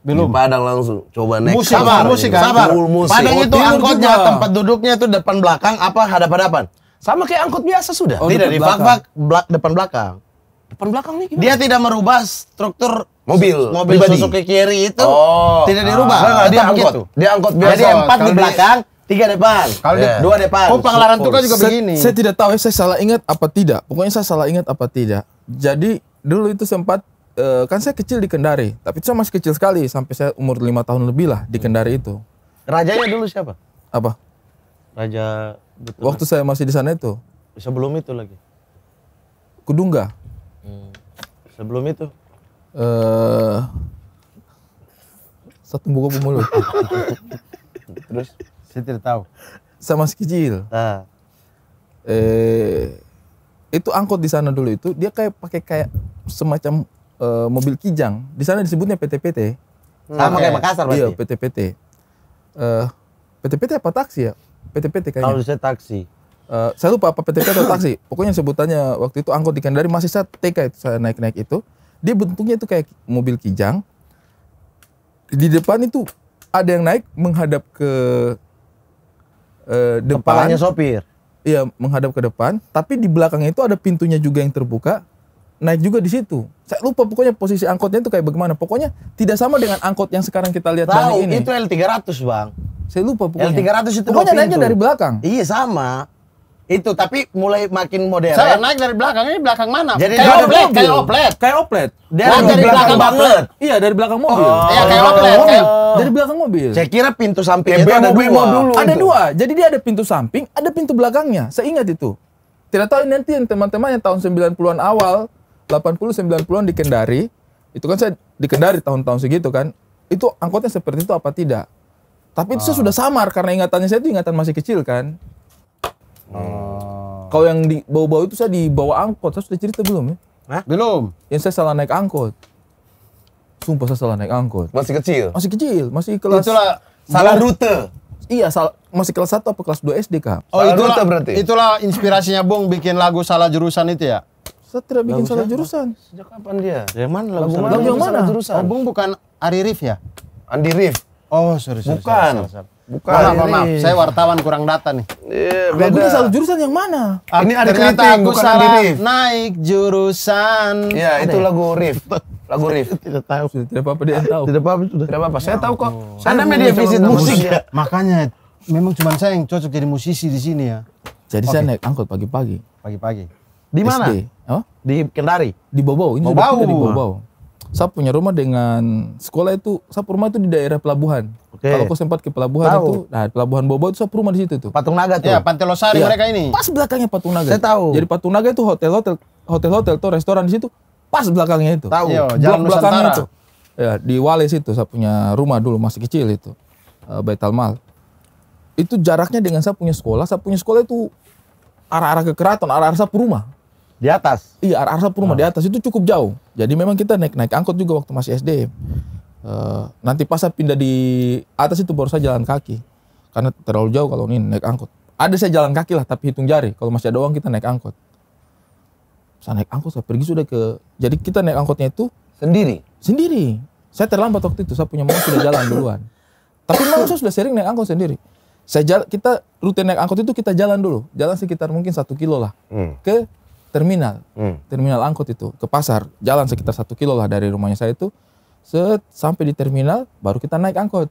Belum. Di Padang langsung coba naik. Musik, sabar, musik, sabar. musik. Kan? Padang oh, itu angkotnya juga. tempat duduknya itu depan belakang apa hadap-hadapan? Sama kayak angkot biasa sudah. Oh, Tidak di bak-bak depan belakang. Depan belakang nih gimana? Dia tidak merubah struktur mobil mobil pribadi. Suzuki Carry itu oh, tidak dirubah. nah, dia angkot. Gitu. Dia angkot biasa. Jadi empat di belakang, tiga depan, kalau yeah. dua depan. Oh, panglaran tukang juga begini. Saya, saya tidak tahu, ya, saya salah ingat apa tidak. Pokoknya saya salah ingat apa tidak. Jadi dulu itu sempat uh, kan saya kecil di Kendari, tapi saya masih kecil sekali sampai saya umur lima tahun lebih lah di hmm. Kendari itu. Rajanya dulu siapa? Apa? Raja betul. Waktu saya masih di sana itu. Sebelum itu lagi. Kudungga. Hmm. Sebelum itu. Eh uh, satu buku pemulut. Terus saya tidak tahu. Saya masih kecil. Nah. Eh itu angkot di sana dulu itu dia kayak pakai kayak semacam Eh, mobil Kijang. Di sana disebutnya PT-PT. Hmm. Sama kayak Makassar iya, berarti. Iya, PT-PT. Uh, eh, PT-PT apa taksi ya? PT-PT kayaknya. Kalau saya taksi. Uh, saya lupa apa PT-PT atau taksi. Pokoknya sebutannya waktu itu angkot di Kendari masih saya TK itu saya naik-naik itu. Dia bentuknya itu kayak mobil Kijang. Di depan itu ada yang naik menghadap ke uh, depan. Kepalanya sopir. Iya, menghadap ke depan, tapi di belakangnya itu ada pintunya juga yang terbuka naik juga di situ. Saya lupa pokoknya posisi angkotnya itu kayak bagaimana. Pokoknya tidak sama dengan angkot yang sekarang kita lihat Tahu, ini. itu L300, Bang. Saya lupa pokoknya. L300 itu pokoknya naiknya dari belakang. Iya, sama. Itu tapi mulai makin modern. Saya naik dari belakang ini belakang mana? Jadi kayak oplet, kayak oplet. Kayak oplet. Oh, dari, dari, dari belakang, belakang banget. Iya, dari belakang oh. mobil. Oh, iya, kayak oplet. Kayak, dari belakang mobil. Saya kira pintu samping itu ada dua. Dulu ada dua. Jadi dia ada pintu samping, ada pintu belakangnya. Saya ingat itu. Tidak tahu nanti teman-teman yang tahun 90-an awal 80 90-an di Kendari, itu kan saya di Kendari tahun-tahun segitu kan. Itu angkotnya seperti itu apa tidak? Tapi itu ah. saya sudah samar karena ingatannya saya itu ingatan masih kecil kan. Oh. Kalau yang di bawah-bawah itu saya di dibawa angkot, saya sudah cerita belum ya? Hah? Belum. Yang saya salah naik angkot. Sumpah saya salah naik angkot. Masih kecil. Masih kecil, masih kelas. Itulah salah rute. Iya, sal masih kelas 1 apa kelas 2 SD, Kak? Oh, itu itulah, berarti. Itulah inspirasinya Bung bikin lagu Salah Jurusan itu ya? Saya tidak bikin salah jurusan. Sejak kapan dia? Yang mana lagu, mana? Lagu yang mana? Jurusan. Oh, bukan Ari Rif ya? Andi Rif. Oh, sorry, sorry. Bukan. Bukan. Maaf, maaf, Saya wartawan kurang data nih. Iya, yeah, beda. salah jurusan yang mana? Ah, ini ada kereta aku bukan Andi Rif. naik jurusan. Iya, itu lagu Rif. Lagu Rif. Tidak tahu. Tidak apa-apa dia tahu. Tidak apa-apa Tidak apa-apa. Saya tahu kok. Oh. Saya Anda media visit musik ya. Makanya memang cuma saya yang cocok jadi musisi di sini ya. Jadi saya naik angkot pagi-pagi. Pagi-pagi. Di mana? SD. Oh? Di Kendari. Di Bobau. Ini Bobau. di Bobau. Saya punya rumah dengan sekolah itu, saya rumah itu di daerah pelabuhan. Okay. Kalau kau sempat ke pelabuhan tahu. itu, nah pelabuhan Bobo itu saya rumah di situ tuh. Patung Naga tuh. Ya, Pantai Losari ya. mereka ini. Pas belakangnya Patung Naga. Saya tahu. Jadi Patung Naga itu hotel-hotel hotel-hotel tuh restoran di situ pas belakangnya itu. Tahu. Iya, jalan belakangnya itu. Ya, di Wales itu saya punya rumah dulu masih kecil itu. Uh, eh, Baital Mal. Itu jaraknya dengan saya punya sekolah, saya punya sekolah itu arah-arah ke keraton, arah-arah saya rumah. Di atas? Iya, arah Purma nah. di oh. atas itu cukup jauh. Jadi memang kita naik naik angkot juga waktu masih SD. Uh, eh, nanti pas saya pindah di atas itu baru saya jalan kaki. Karena terlalu jauh kalau ini naik angkot. Ada saya jalan kaki lah, tapi hitung jari. Kalau masih ada uang kita naik angkot. Saya naik angkot, saya pergi sudah ke... Jadi kita naik angkotnya itu... Sendiri? Sendiri. Saya terlambat waktu itu, saya punya mau sudah jalan duluan. Tapi memang saya sudah sering naik angkot sendiri saya jalan, kita rutin naik angkot itu kita jalan dulu jalan sekitar mungkin satu kilo lah hmm. ke terminal, hmm. terminal angkut itu ke pasar, jalan sekitar satu kilo lah dari rumahnya saya itu, set sampai di terminal baru kita naik angkot.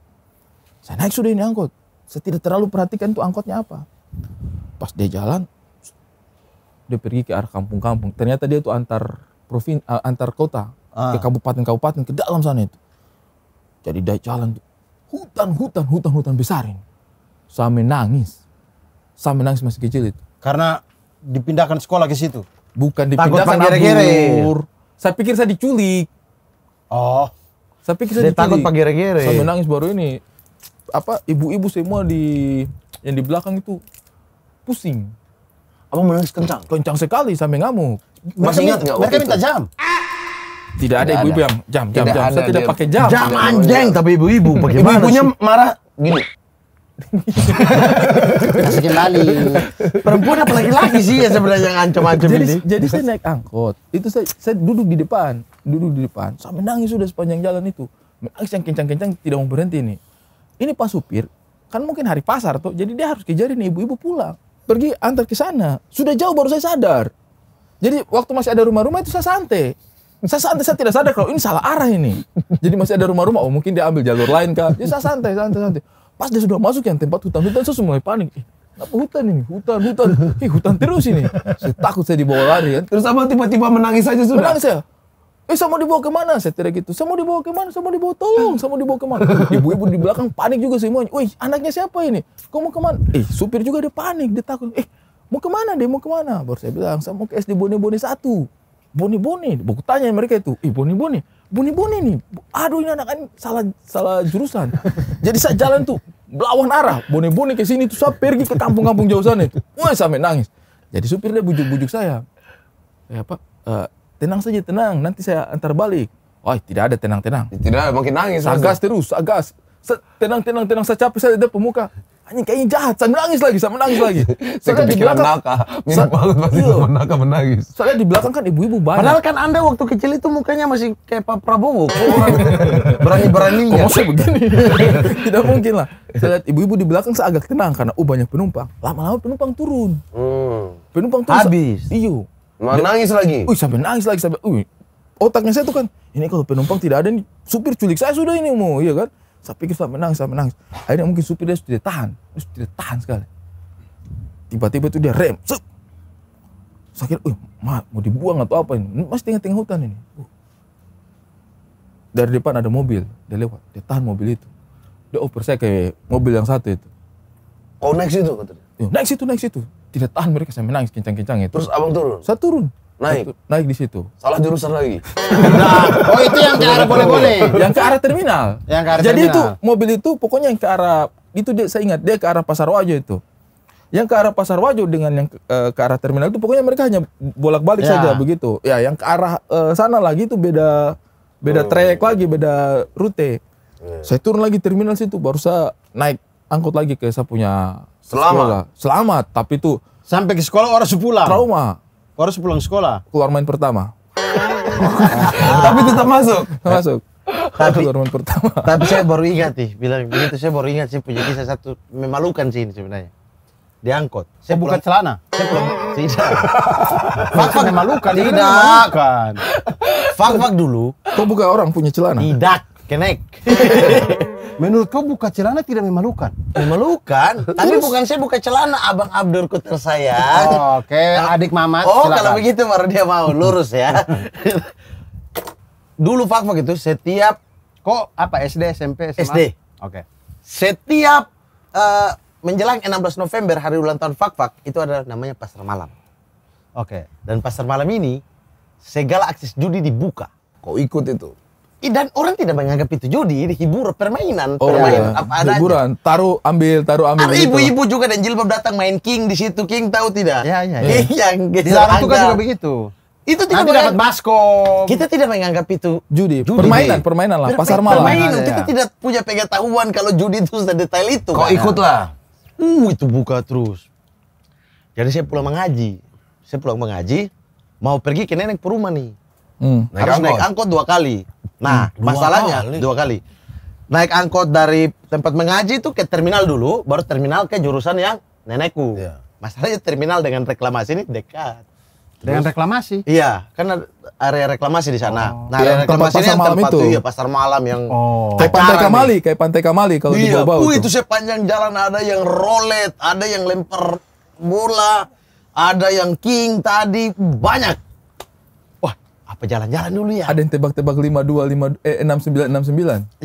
Saya naik sudah ini angkot, saya tidak terlalu perhatikan tuh angkotnya apa. Pas dia jalan, dia pergi ke arah kampung-kampung. Ternyata dia tuh antar provin, eh, antar kota ah. ke kabupaten-kabupaten ke dalam sana itu. Jadi dia jalan tuh hutan, hutan, hutan, hutan besar ini. Sampai nangis, sampai nangis masih kecil itu. Karena dipindahkan sekolah ke situ? Bukan dipindahkan abur. Saya pikir saya diculik. Oh. Saya pikir saya diculik. takut pak gere-gere. Saya menangis baru ini. Apa ibu-ibu semua di yang di belakang itu pusing. Abang menangis kencang? Kencang sekali sampai ngamuk. Masih ingat nggak? Mereka minta jam. Tidak ada ibu-ibu yang jam, jam, tidak jam. Saya tidak pakai jam. Jam anjing, tapi ibu-ibu bagaimana Ibu-ibunya marah gini. Kasih kembali. Perempuan apa lagi laki sih ya sebenarnya yang ancam-ancam ini. Jadi saya naik angkot. Itu saya, saya duduk di depan. Duduk di depan. saya menangis sudah sepanjang jalan itu. Menangis yang kencang-kencang tidak mau berhenti ini Ini pas Supir. Kan mungkin hari pasar tuh. Jadi dia harus kejarin ibu-ibu pulang. Pergi antar ke sana. Sudah jauh baru saya sadar. Jadi waktu masih ada rumah-rumah itu saya santai. Saya santai, saya tidak sadar kalau ini salah arah ini. Jadi masih ada rumah-rumah, oh mungkin dia ambil jalur lain kah. Jadi ya, saya santai, santai, santai. Pas dia sudah masuk yang tempat hutan-hutan, saya mulai panik. Eh, apa hutan ini? Hutan, hutan. Ih, hutan terus ini. Saya takut saya dibawa lari kan. Terus abang tiba-tiba menangis saja sudah? Menangis saya. Eh, sama dibawa kemana? Saya tidak gitu. Sama dibawa kemana? Sama dibawa tolong. Sama dibawa kemana? Ibu-ibu di belakang panik juga semuanya. Wih, anaknya siapa ini? Kau mau kemana? Eh, supir juga dia panik. Dia takut. Eh, mau kemana? Dia mau kemana? Baru saya bilang, saya mau ke SD Bone Bone satu Bone Bone. Buku tanya mereka itu. Eh, Bone Bone buni-buni nih. Aduh ini anak kan salah salah jurusan. Jadi saya jalan tuh belawan arah, buni-buni ke sini tuh saya pergi ke kampung-kampung jauh sana. Wah sampai nangis. Jadi supir dia bujuk-bujuk saya. Ya Pak, uh, tenang saja tenang, nanti saya antar balik. Oh tidak ada tenang-tenang. Tidak ada, makin nangis. agas terus, agas, Tenang, tenang, tenang, saya capek, saya ada pemuka anjing kayaknya jahat saya menangis lagi saya menangis lagi saya di belakang naka mirip banget pasti iya. naka menangis soalnya di belakang kan ibu-ibu banyak padahal kan anda waktu kecil itu mukanya masih kayak Pak Prabowo berani beraninya kok begini tidak mungkin lah saya lihat ibu-ibu di belakang saya agak tenang karena uh banyak penumpang lama-lama penumpang turun hmm. penumpang turun habis iyo menangis lagi uh sampai nangis lagi sampai uh otaknya saya tuh kan ini kalau penumpang tidak ada nih supir culik saya sudah ini mau iya kan saya pikir saya menang saya menang Akhirnya mungkin supir dia sudah tahan, dia sudah tahan sekali. Tiba-tiba itu dia rem, sup. Saya kira, ma, mau dibuang atau apa ini? Masih tengah-tengah hutan ini. Uh. Dari depan ada mobil, dia lewat, dia tahan mobil itu. Dia oper saya ke mobil yang satu itu. Oh naik situ katanya? Naik situ, naik situ. Tidak tahan mereka, saya menangis kencang-kencang itu. Terus abang turun? Saya turun naik naik di situ salah jurusan lagi nah, oh itu yang ke arah boleh-boleh yang ke arah terminal yang ke arah jadi terminal. itu mobil itu pokoknya yang ke arah itu dia saya ingat dia ke arah pasar wajo itu yang ke arah pasar wajo dengan yang ke, uh, ke arah terminal itu pokoknya mereka hanya bolak-balik ya. saja begitu ya yang ke arah uh, sana lagi itu beda beda hmm. trek trayek lagi beda rute hmm. saya turun lagi terminal situ baru saya naik angkut lagi ke saya punya selamat sekolah. selamat tapi itu sampai ke sekolah orang sepulang trauma harus pulang sekolah. Keluar main pertama. Tapi tetap masuk. Masuk. Tapi keluar main pertama. Tapi saya baru ingat sih, bilang begitu saya baru ingat sih punya kisah satu memalukan sih ini sebenarnya diangkut. Saya oh, buka celana. Saya pulang tidak. Fak fak memalukan. Kan tidak. Fak fak dulu. Kau buka orang punya celana. Tidak kenek. Menurut kau buka celana tidak memalukan? Memalukan, tapi bukan saya buka celana, abang Abdurku tersayang. Oh, Oke, okay. adik mama. Oh, silakan. kalau begitu baru dia mau lurus ya. Dulu Fakfak itu setiap kok apa SD, SMP, SMA? SD. Oke. Okay. Setiap uh, menjelang 16 November hari ulang tahun Fakfak itu ada namanya pasar malam. Oke. Okay. Dan pasar malam ini segala akses judi dibuka. Kok ikut itu? dan orang tidak menganggap itu judi, ini permainan, oh, permainan iya. apa adanya. Hiburan, taruh ambil, taruh ambil. Ada gitu. ibu-ibu juga dan jilbab datang main king di situ, king tahu tidak? Ya, ya. ya. yang gitu. di Lampung kan juga begitu. Itu tidak Nanti dapat baskom. Kita tidak menganggap itu judi, judi. permainan, permainan lah, pasar malam. Permainan, ya. kita tidak punya pengetahuan kalau judi itu sedetail itu. Kok kan? ikutlah. Uh, itu buka terus. Jadi saya pulang mengaji. Saya pulang mengaji, mau pergi ke nenek perumahan nih. Hmm. Naik Harus angkot. naik angkot dua kali. Nah, hmm, dua masalahnya kali. dua kali. Naik angkot dari tempat mengaji itu ke terminal dulu, baru terminal ke jurusan yang nenekku. Iya. Masalahnya terminal dengan reklamasi ini dekat. Terus, dengan reklamasi? Iya, karena area reklamasi di sana. Oh. Nah, area iya, reklamasi ini tempat itu. Iya, pasar malam yang oh. kayak Pantai Kamali, kayak Pantai Kamali kalau iya, di Bau. Iya, itu sepanjang jalan ada yang rolet, ada yang lempar bola, ada yang king tadi banyak apa jalan-jalan dulu ya? Ada yang tebak-tebak 52 lima eh 69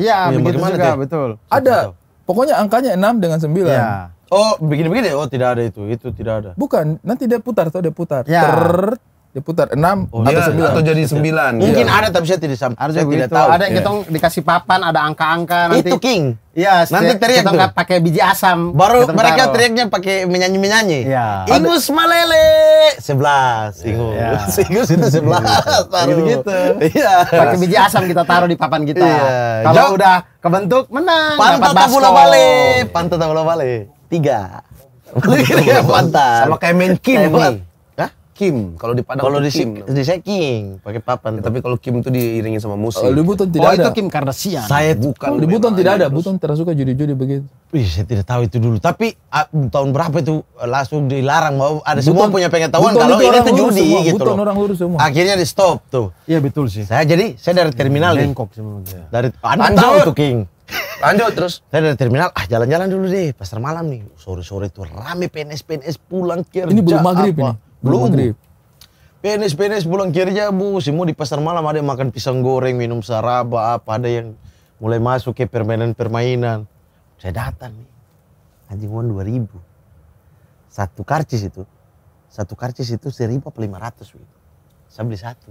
69. Iya, ya begitu juga, deh. betul. Ada. Pokoknya angkanya enam dengan sembilan Iya. Oh, begini-begini. Oh, tidak ada itu. Itu tidak ada. Bukan, nanti dia putar atau dia putar. Ya. Ter diputar enam oh, atau iya, sembilan atau jadi sembilan mungkin iya. ada tapi saya tidak sampai harusnya tidak tahu ada yang yeah. Iya. dikasih papan ada angka-angka nanti itu king Iya, nanti teriak kita pakai biji asam. Baru mereka teriaknya pakai menyanyi menyanyi. yeah. Ingus malele sebelas, iya, ingus, yeah. ingus itu sebelas. Taruh gitu. Iya. Pakai biji asam kita taruh di papan kita. Iya. Kalau udah kebentuk menang. Pantat tabula bale, pantat tabula bale tiga. Pantat. Sama kayak main kim nih. Kim. Kalau di Padang Kalau di, Kim. di saya King, pakai papan. Ya, tapi kalau Kim itu diiringin sama musik. Kalau oh, di Buton tidak oh, ada. Oh, itu Kim Kardashian. Saya bukan. Di Buton tidak ada. Buton terasa suka judi-judi begitu. Wih, saya tidak tahu itu dulu. Tapi uh, tahun berapa itu eh, langsung dilarang bahwa ada Buton, semua punya pengetahuan Buton kalau ini tuh judi semua. gitu Buton loh. orang lurus semua. Akhirnya di stop tuh. Iya betul sih. Saya jadi saya dari terminal ya, nih. Dari Anda tahu tuh King. Lanjut terus. Saya dari terminal, ah jalan-jalan dulu deh, pasar malam nih. Sore-sore itu rame PNS-PNS pulang kerja. Ini belum maghrib apa. ini. Belum. Maghrib. Penis-penis pulang kerja bu, semua di pasar malam ada yang makan pisang goreng, minum saraba, apa ada yang mulai masuk ke permainan-permainan. Saya datang nih, anjing uang 2000. Satu karcis itu, satu karcis itu 1500 gitu. Saya beli satu.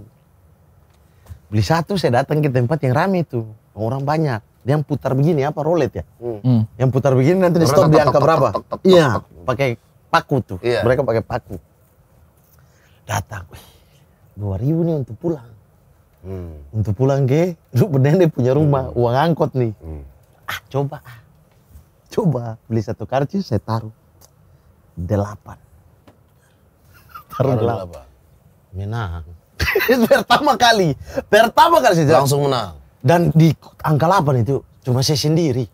Beli satu saya datang ke tempat yang ramai itu, orang banyak. Dia yang putar begini apa rolet ya? Hmm. hmm. Yang putar begini nanti di stop di angka berapa? Iya, pakai paku tuh. Iya. Mereka pakai paku datang dua ribu nih untuk pulang hmm. untuk pulang ke lu benar punya rumah hmm. uang angkot nih hmm. ah coba coba beli satu karcis saya taruh delapan taruh delapan, menang pertama kali pertama kali saya langsung menang dan di angka delapan itu cuma saya sendiri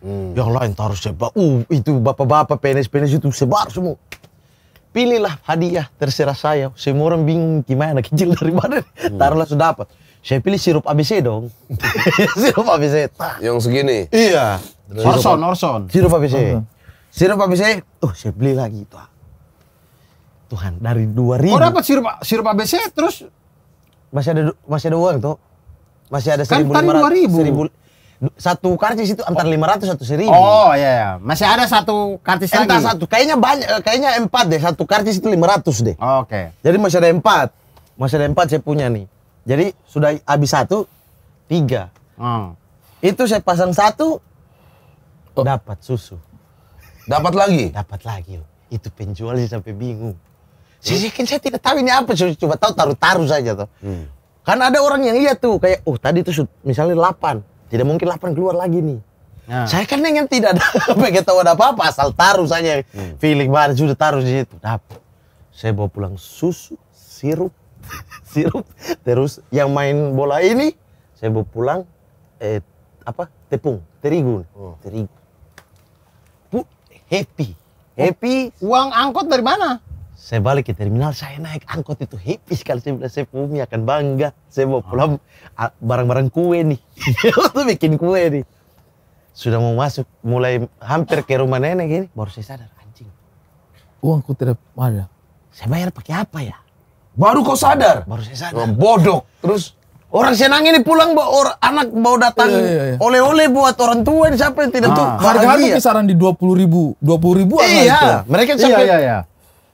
hmm. yang lain taruh sebar. uh itu bapak-bapak penis-penis itu sebar semua pilihlah hadiah terserah saya. Semua orang bingung gimana kecil dari mana. Hmm. Taruhlah sudah dapat. Saya pilih sirup ABC dong. sirup ABC. Tak. Yang segini. Iya. orson, Orson. Sirup ABC. Sirup ABC. Oh, saya beli lagi itu. Tuhan, dari 2000. Oh, dapat sirup sirup ABC terus masih ada masih ada uang tuh. Masih ada kan seribu 1500. Kan satu karcis itu antar oh. lima ratus satu seribu. Oh iya, iya. masih ada satu karcis Entah lagi. satu, kayaknya banyak, eh, kayaknya empat deh. Satu karcis itu lima ratus deh. Oh, Oke. Okay. Jadi masih ada empat, masih ada empat saya punya nih. Jadi sudah habis satu, tiga. Hmm. Itu saya pasang satu, oh. dapat susu. Dapat lagi? Dapat lagi. Itu penjual sih sampai bingung. Saya yakin saya tidak tahu ini apa, saya coba tahu taruh-taruh saja tuh. Hmm. Kan ada orang yang iya tuh kayak, uh oh, tadi tuh misalnya delapan tidak mungkin lapan keluar lagi nih. Nah. Saya kan yang tidak ada kita apa-apa, asal taruh saja. Hmm. Feeling baru sudah taruh di situ. Nah, Saya bawa pulang susu, sirup, sirup. Terus yang main bola ini, saya bawa pulang eh, apa tepung, terigu. Oh. Terigu. Happy. Oh, happy. Uang angkot dari mana? Saya balik ke terminal, saya naik angkot itu hipis sekali. saya bilang saya Pumi akan bangga. Saya mau pulang barang-barang kue nih. Waktu bikin kue nih. Sudah mau masuk, mulai hampir ke rumah nenek gini, baru saya sadar anjing. Uangku tidak ada. Saya bayar pakai apa ya? Baru kau sadar? Baru saya sadar. Bodoh. Terus Orang Senang ini pulang bawa or, anak mau datang oleh-oleh iya, iya. iya. Oleh buat orang tua siapa yang tidak ah, tuh harga itu kisaran di dua puluh ribu dua puluh ribu iya, mereka iya, sampai iya, iya, iya.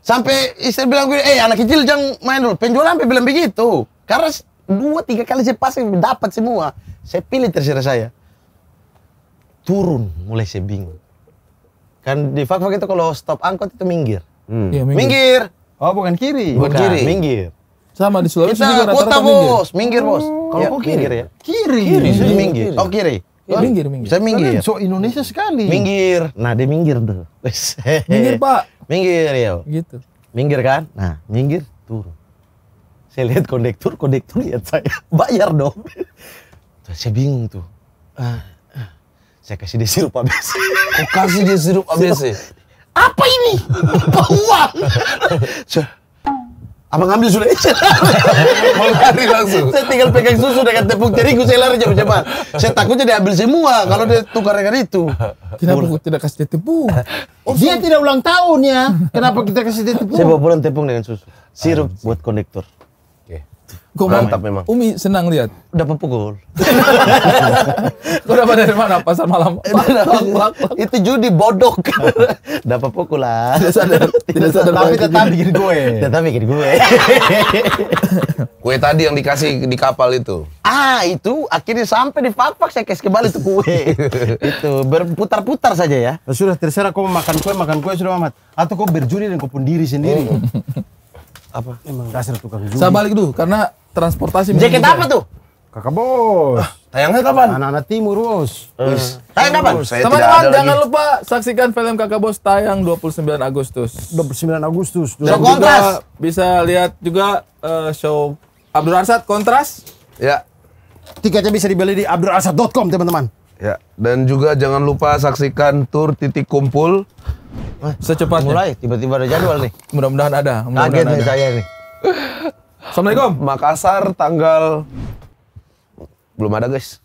Sampai istri bilang gue, eh anak kecil jangan main dulu. Penjualan sampai bilang begitu. Karena dua tiga kali saya pasti dapat semua. Saya pilih terserah saya. Turun, mulai saya bingung. Kan di fak-fak itu kalau stop angkot itu minggir. Hmm. Ya, minggir. minggir. Oh bukan kiri. Bukan, kiri. Minggir. Sama di Sulawesi Kita juga kota bos, minggir, minggir bos. Hmm. Kalau ya, kok kiri? Minggir, ya. Kiri. Kiri. kiri. minggir. Oh kiri. Ya, minggir, minggir. Saya minggir. So Indonesia sekali. Minggir. Nah, dia minggir tuh. minggir, Pak minggir ya gitu minggir kan nah minggir turun saya lihat kondektur kondektur lihat saya bayar dong saya bingung tuh uh, saya kasih dia sirup ABC kok kasih dia sirup ABC apa ini apa uang Abang ambil sudah Mau lari langsung Saya tinggal pegang susu dengan tepung terigu Saya lari cepat-cepat Saya takutnya ambil semua Kalau dia tukar dengan itu Kenapa aku tidak kasih dia tepung? Oh, dia tidak ulang tahun ya Kenapa kita kasih dia tepung? Saya bawa pulang tepung dengan susu Sirup ah, buat kondektor Kok Mantap memang. Umi senang lihat. Dapat pukul. Kau dapat dari mana? Pasar malam. Itu judi bodoh. dapat pukul lah. Tidak sadar. Tidak sadar. Tapi tetap bikin gue. Tetap bikin gue. kue tadi yang dikasih di kapal itu. Ah, itu akhirnya sampai di Pakpak saya kes kembali tuh kue. itu berputar-putar saja ya. Nah, sudah terserah kau makan kue, makan kue sudah amat. Atau kau berjudi dan kau pun diri sendiri. Oh. Apa? Emang dasar tukang judi. Saya balik dulu karena transportasi. Jaket apa tuh? Kakak Bos. Ah, tayangnya kapan? Anak-anak timur, Bos. Uh. Tayang kapan? Teman-teman jangan lupa saksikan film Kakak Bos tayang 29 Agustus. 29 Agustus. Dan show Kontras. Bisa lihat juga eh, show Abdul Arsad Kontras. Ya. Tiketnya bisa dibeli di abdurarsad.com teman-teman. Ya, dan juga jangan lupa saksikan tur titik kumpul. Secepatnya. Mulai tiba-tiba ada jadwal nih. Mudah-mudahan ada. Mudah Kaget nih saya nih. Assalamualaikum. Makassar tanggal belum ada guys.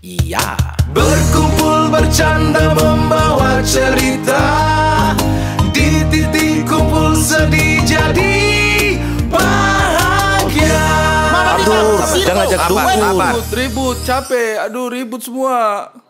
Iya. Berkumpul bercanda membawa cerita di titik kumpul sedih jadi bahagia. Aduh, jangan ajak ribut, Ribut, capek. Aduh, ribut semua.